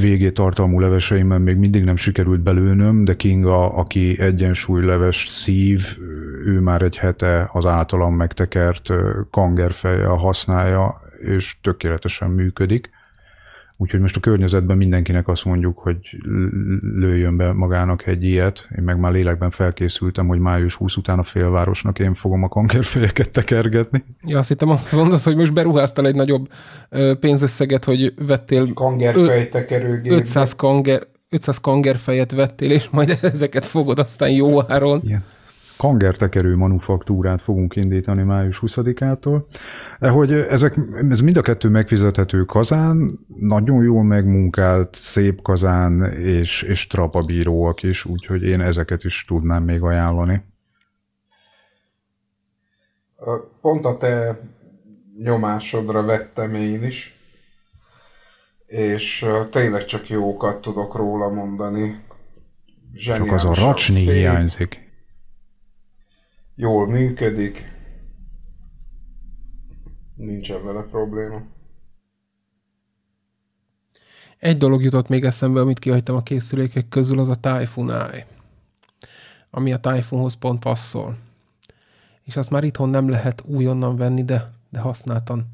végé tartalmú leveseimben még mindig nem sikerült belőnöm, de Kinga, aki egyensúlyleves szív, ő már egy hete az általam megtekert kangerfejjel használja, és tökéletesen működik. Úgyhogy most a környezetben mindenkinek azt mondjuk, hogy lőjön be magának egy ilyet. Én meg már lélekben felkészültem, hogy május 20 után a félvárosnak én fogom a kankerfejeket tekergetni. Ja, azt hittem azt mondod, hogy most beruháztál egy nagyobb pénzösszeget, hogy vettél kangerfej 500 kanger, 500 kangerfejet vettél, és majd ezeket fogod aztán jó áron. Igen kangertekerő manufaktúrát fogunk indítani május 20-ától, hogy ezek, ez mind a kettő megfizethető kazán, nagyon jól megmunkált, szép kazán és, és trapabíróak is, úgyhogy én ezeket is tudnám még ajánlani. Pont a te nyomásodra vettem én is, és tényleg csak jókat tudok róla mondani. Zseniális, csak az a racsni szép. hiányzik jól működik, nincsen vele probléma. Egy dolog jutott még eszembe, amit kihagytam a készülékek közül, az a Typhoon Eye, ami a Typhoonhoz pont passzol. És azt már itthon nem lehet újonnan venni, de, de használtan,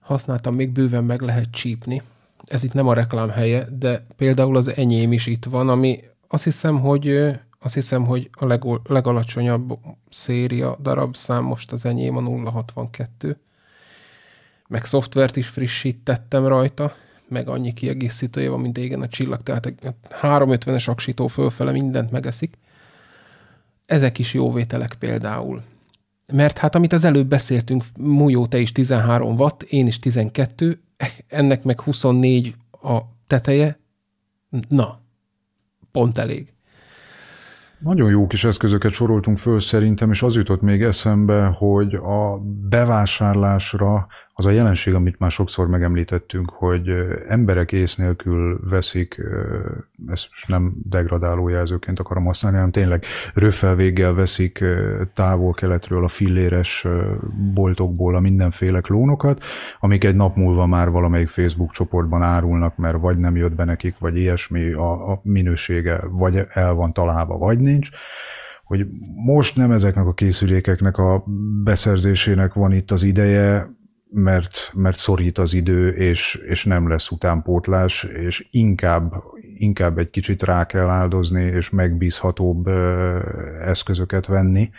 használtan még bőven meg lehet csípni. Ez itt nem a reklám helye, de például az enyém is itt van, ami azt hiszem, hogy azt hiszem, hogy a legol, legalacsonyabb széria szám most az enyém a 062. Meg szoftvert is frissítettem rajta, meg annyi kiegészítője van, mint égen a csillag, tehát egy 350-es aksító fölfele mindent megeszik. Ezek is jó vételek például. Mert hát amit az előbb beszéltünk, Mújó, te is 13 watt, én is 12, ennek meg 24 a teteje, na, pont elég. Nagyon jó kis eszközöket soroltunk föl szerintem, és az jutott még eszembe, hogy a bevásárlásra az a jelenség, amit már sokszor megemlítettünk, hogy emberek ész nélkül veszik, ezt nem degradáló jelzőként akarom használni, hanem tényleg röfelvéggel veszik távol-keletről a filléres boltokból a mindenféle klónokat, amik egy nap múlva már valamelyik Facebook csoportban árulnak, mert vagy nem jött be nekik, vagy ilyesmi a, a minősége, vagy el van találva, vagy nincs hogy most nem ezeknek a készülékeknek a beszerzésének van itt az ideje, mert, mert szorít az idő, és, és nem lesz utánpótlás, és inkább, inkább egy kicsit rá kell áldozni, és megbízhatóbb eszközöket venni,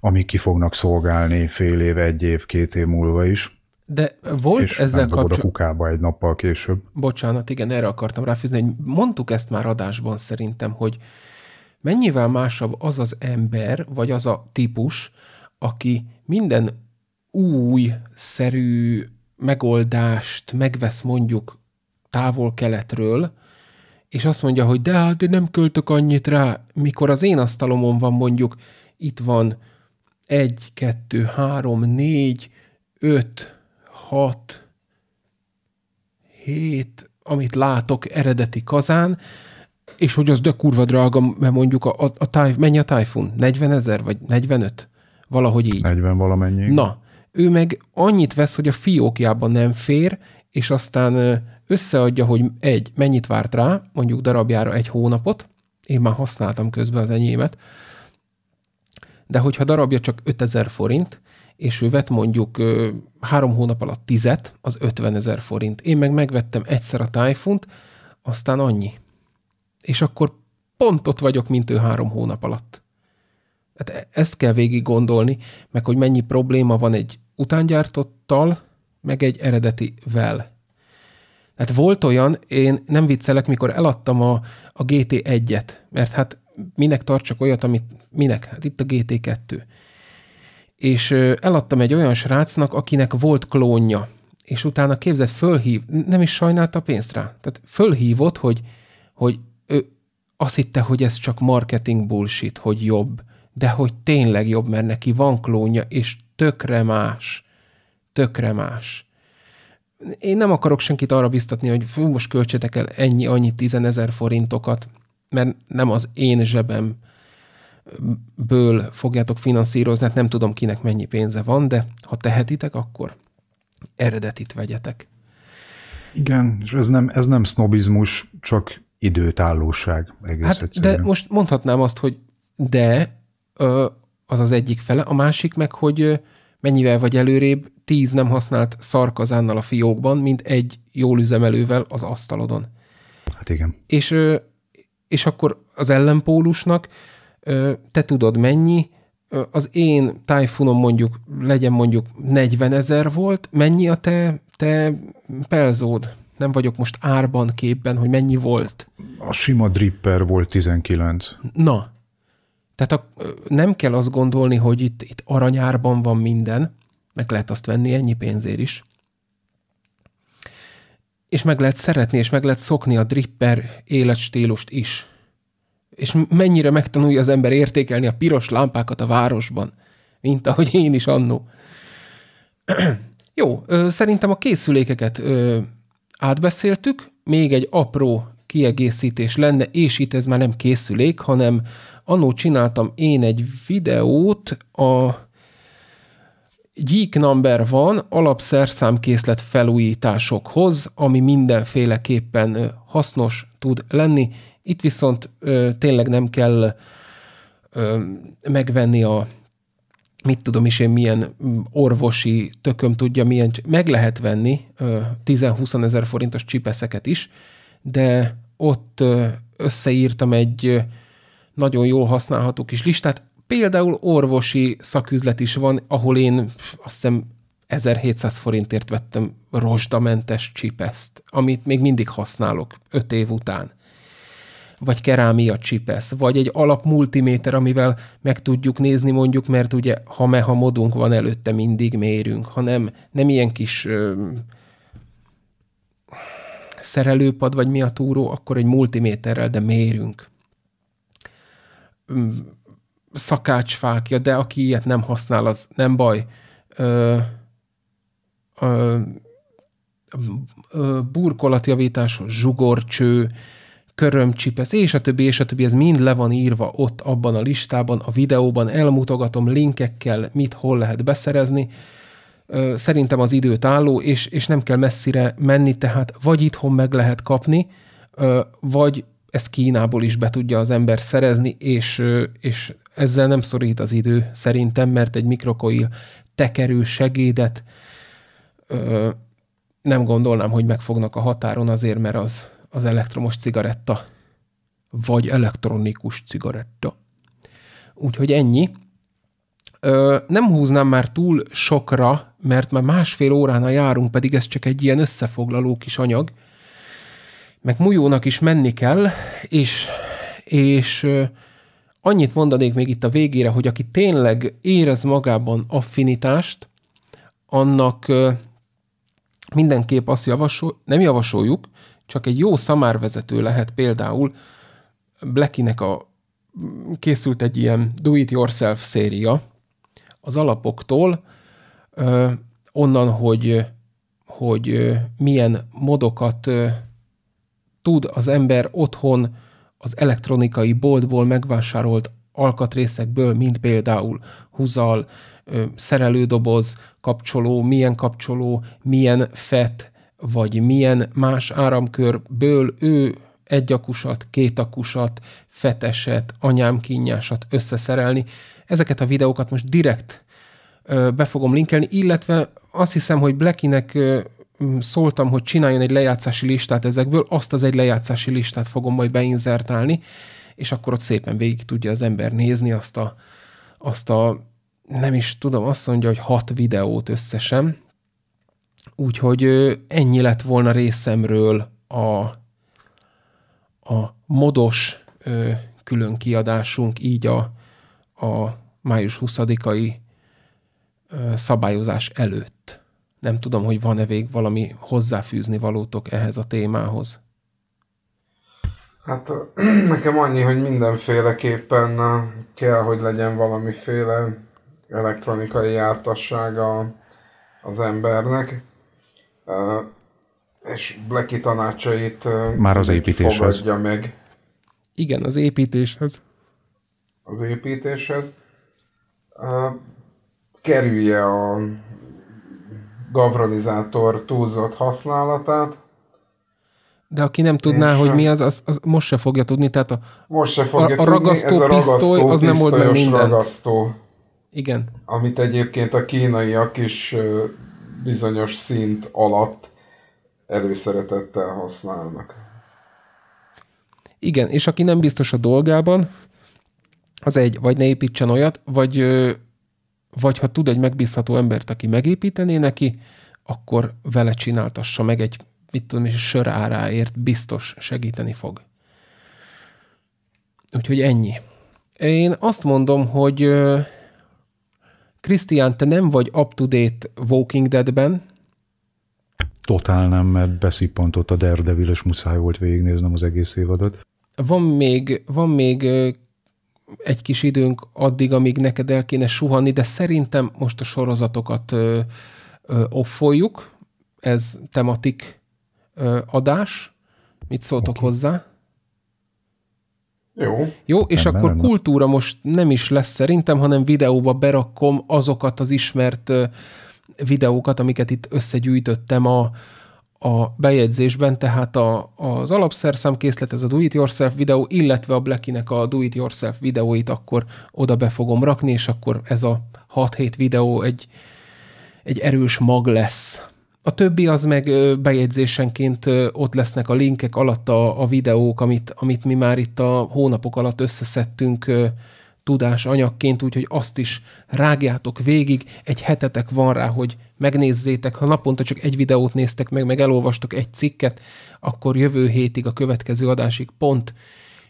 amik ki fognak szolgálni fél év, egy év, két év múlva is. De volt és ezzel kapcsolatban... a kukába egy nappal később. Bocsánat, igen, erre akartam ráfűzni, hogy mondtuk ezt már adásban szerintem, hogy mennyivel másabb az az ember, vagy az a típus, aki minden új szerű megoldást megvesz mondjuk távol-keletről, és azt mondja, hogy de hát én nem költök annyit rá, mikor az én asztalomon van mondjuk, itt van egy, kettő, három, négy, öt, hat, hét, amit látok eredeti kazán, és hogy az de kurva drága, mert mondjuk a, a, a táj, mennyi a tájfun? 40 ezer vagy 45? Valahogy így. 40 valamennyi. Na, ő meg annyit vesz, hogy a fiókjába nem fér, és aztán összeadja, hogy egy, mennyit várt rá, mondjuk darabjára egy hónapot, én már használtam közben az enyémet, de hogyha darabja csak 5000 forint, és ő vett mondjuk ö, három hónap alatt tizet, az 50 ezer forint. Én meg megvettem egyszer a tájfunt, aztán annyi. És akkor pont ott vagyok, mint ő három hónap alatt. Tehát e-, ezt kell végig gondolni, meg hogy mennyi probléma van egy utángyártottal, meg egy eredetivel. Tehát volt olyan, én nem viccelek, mikor eladtam a, a GT1-et, mert hát minek tartsak olyat, amit minek? Hát itt a GT2. És eladtam egy olyan srácnak, akinek volt klónja, és utána képzett, fölhív, nem is sajnálta a pénzt rá. Tehát fölhívott, hogy, hogy ő azt hitte, hogy ez csak marketing bullshit, hogy jobb, de hogy tényleg jobb, mert neki van klónja, és tökre más. Tökre más. Én nem akarok senkit arra biztatni, hogy fú, most költsetek el ennyi, annyi tizenezer forintokat, mert nem az én zsebem ből fogjátok finanszírozni, hát nem tudom kinek mennyi pénze van, de ha tehetitek, akkor eredetit vegyetek. Igen, és ez nem, ez nem sznobizmus, csak időtállóság egész hát, egyszerűen. De most mondhatnám azt, hogy de ö, az az egyik fele, a másik meg, hogy mennyivel vagy előrébb tíz nem használt szarkazánnal a fiókban, mint egy jól üzemelővel az asztalodon. Hát igen. És, és akkor az ellenpólusnak te tudod mennyi, az én tájfunom mondjuk, legyen mondjuk 40 ezer volt, mennyi a te, te pelzód? Nem vagyok most árban képben, hogy mennyi volt. A sima dripper volt 19. Na, tehát a, nem kell azt gondolni, hogy itt, itt aranyárban van minden, meg lehet azt venni ennyi pénzért is. És meg lehet szeretni, és meg lehet szokni a dripper életstílust is. És mennyire megtanulja az ember értékelni a piros lámpákat a városban, mint ahogy én is annó. Jó, szerintem a készülékeket átbeszéltük. Még egy apró kiegészítés lenne, és itt ez már nem készülék, hanem annó csináltam én egy videót, a Geek Number van alapszerszámkészlet felújításokhoz, ami mindenféleképpen hasznos tud lenni. Itt viszont ö, tényleg nem kell ö, megvenni a mit tudom is én, milyen orvosi tököm tudja, milyen, meg lehet venni 10-20 ezer forintos csipeszeket is, de ott összeírtam egy nagyon jól használható kis listát. Például orvosi szaküzlet is van, ahol én azt hiszem 1700 forintért vettem rozsdamentes csipeszt, amit még mindig használok 5 év után vagy kerámia csipesz, vagy egy alap multiméter, amivel meg tudjuk nézni mondjuk, mert ugye ha meha modunk van előtte, mindig mérünk, hanem nem ilyen kis ö, szerelőpad, vagy mi a túró, akkor egy multiméterrel, de mérünk. Mm, szakácsfákja, de aki ilyet nem használ, az nem baj. Ö, ö, burkolatjavítás, zsugorcső, körömcsipesz, és a többi, és a többi, ez mind le van írva ott abban a listában, a videóban elmutogatom linkekkel, mit hol lehet beszerezni, szerintem az időt álló, és, és nem kell messzire menni, tehát vagy itthon meg lehet kapni, vagy ezt Kínából is be tudja az ember szerezni, és, és ezzel nem szorít az idő szerintem, mert egy mikrokoil tekerő segédet nem gondolnám, hogy megfognak a határon azért, mert az, az elektromos cigaretta, vagy elektronikus cigaretta. Úgyhogy ennyi. Ö, nem húznám már túl sokra mert már másfél óránál járunk, pedig ez csak egy ilyen összefoglaló kis anyag, meg mújónak is menni kell, és, és annyit mondanék még itt a végére, hogy aki tényleg érez magában affinitást, annak mindenképp azt javasol, nem javasoljuk, csak egy jó szamárvezető lehet például Blackinek a készült egy ilyen do-it-yourself széria az alapoktól, onnan, hogy, hogy milyen modokat tud az ember otthon az elektronikai boltból megvásárolt alkatrészekből, mint például húzal, szerelődoboz, kapcsoló, milyen kapcsoló, milyen FET, vagy milyen más áramkörből ő egy akusat, két akusat, feteset, anyám kínjásat összeszerelni. Ezeket a videókat most direkt be fogom linkelni, illetve azt hiszem, hogy Blackinek szóltam, hogy csináljon egy lejátszási listát ezekből, azt az egy lejátszási listát fogom majd beinzertálni, és akkor ott szépen végig tudja az ember nézni azt a, azt a nem is tudom, azt mondja, hogy hat videót összesen. Úgyhogy ennyi lett volna részemről a, a modos külön kiadásunk, így a, a május 20-ai szabályozás előtt. Nem tudom, hogy van-e vég valami hozzáfűzni valótok ehhez a témához. Hát nekem annyi, hogy mindenféleképpen kell, hogy legyen valamiféle elektronikai jártassága az embernek, és Blacky tanácsait már az építéshez. Fogadja meg. Igen, az építéshez. Az építéshez kerülje a gavronizátor túlzott használatát. De aki nem tudná, hogy mi az, az, az most se fogja tudni, tehát a, most se fogja a, a ragasztó tudni, Ez a ragasztó, az nem old meg mindent. Ragasztó, Igen. Amit egyébként a kínaiak is bizonyos szint alatt előszeretettel használnak. Igen, és aki nem biztos a dolgában, az egy, vagy ne építsen olyat, vagy vagy ha tud egy megbízható embert, aki megépítené neki, akkor vele csináltassa meg egy, mit tudom, és sör áráért biztos segíteni fog. Úgyhogy ennyi. Én azt mondom, hogy Krisztián, te nem vagy up-to-date Walking Deadben, Totál nem, mert beszippantott a Daredevil, és muszáj volt végignéznem az egész évadot. Van még, van még egy kis időnk addig, amíg neked el kéne suhanni, de szerintem most a sorozatokat ö, ö, offoljuk. Ez tematik ö, adás. Mit szóltok okay. hozzá? Jó. Jó, és nem, akkor nem. kultúra most nem is lesz szerintem, hanem videóba berakom azokat az ismert ö, videókat, amiket itt összegyűjtöttem a, a bejegyzésben, tehát a, az alapszerszámkészlet, ez a Do It Yourself videó, illetve a Blackinek a Do It Yourself videóit akkor oda be fogom rakni, és akkor ez a 6-7 videó egy, egy erős mag lesz. A többi az meg bejegyzésenként ott lesznek a linkek alatt a, a videók, amit, amit mi már itt a hónapok alatt összeszedtünk, tudás anyagként, úgyhogy azt is rágjátok végig, egy hetetek van rá, hogy megnézzétek, ha naponta csak egy videót néztek meg, meg elolvastok egy cikket, akkor jövő hétig a következő adásig pont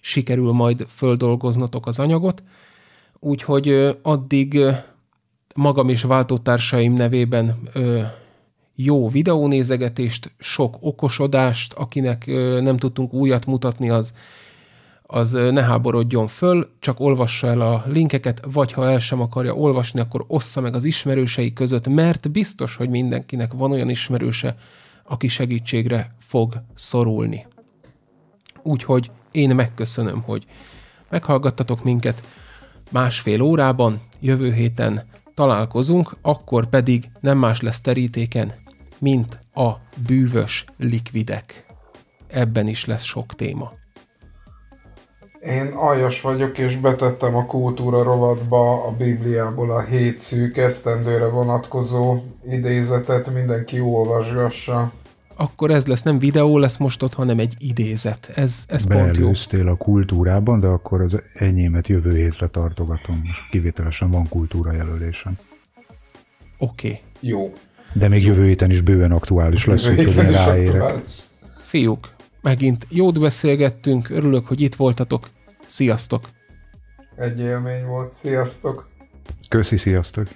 sikerül majd földolgoznatok az anyagot, úgyhogy addig magam és váltótársaim nevében jó videónézegetést, sok okosodást, akinek nem tudtunk újat mutatni, az az ne háborodjon föl, csak olvassa el a linkeket, vagy ha el sem akarja olvasni, akkor ossza meg az ismerősei között, mert biztos, hogy mindenkinek van olyan ismerőse, aki segítségre fog szorulni. Úgyhogy én megköszönöm, hogy meghallgattatok minket másfél órában, jövő héten találkozunk, akkor pedig nem más lesz terítéken, mint a bűvös likvidek. Ebben is lesz sok téma. Én aljas vagyok, és betettem a kultúra rovatba a Bibliából a hét szűk esztendőre vonatkozó idézetet, mindenki olvasgassa. Akkor ez lesz, nem videó lesz most ott, hanem egy idézet. Ez, ez pont jó. a kultúrában, de akkor az enyémet jövő hétre tartogatom, és kivételesen van kultúra jelölésem. Oké. Okay. Jó. De még jó. jövő héten is bőven aktuális lesz, úgyhogy ráérek. Aktuális. Fiúk, megint jót beszélgettünk, örülök, hogy itt voltatok. Sziasztok! Egy élmény volt, sziasztok! Köszi, sziasztok!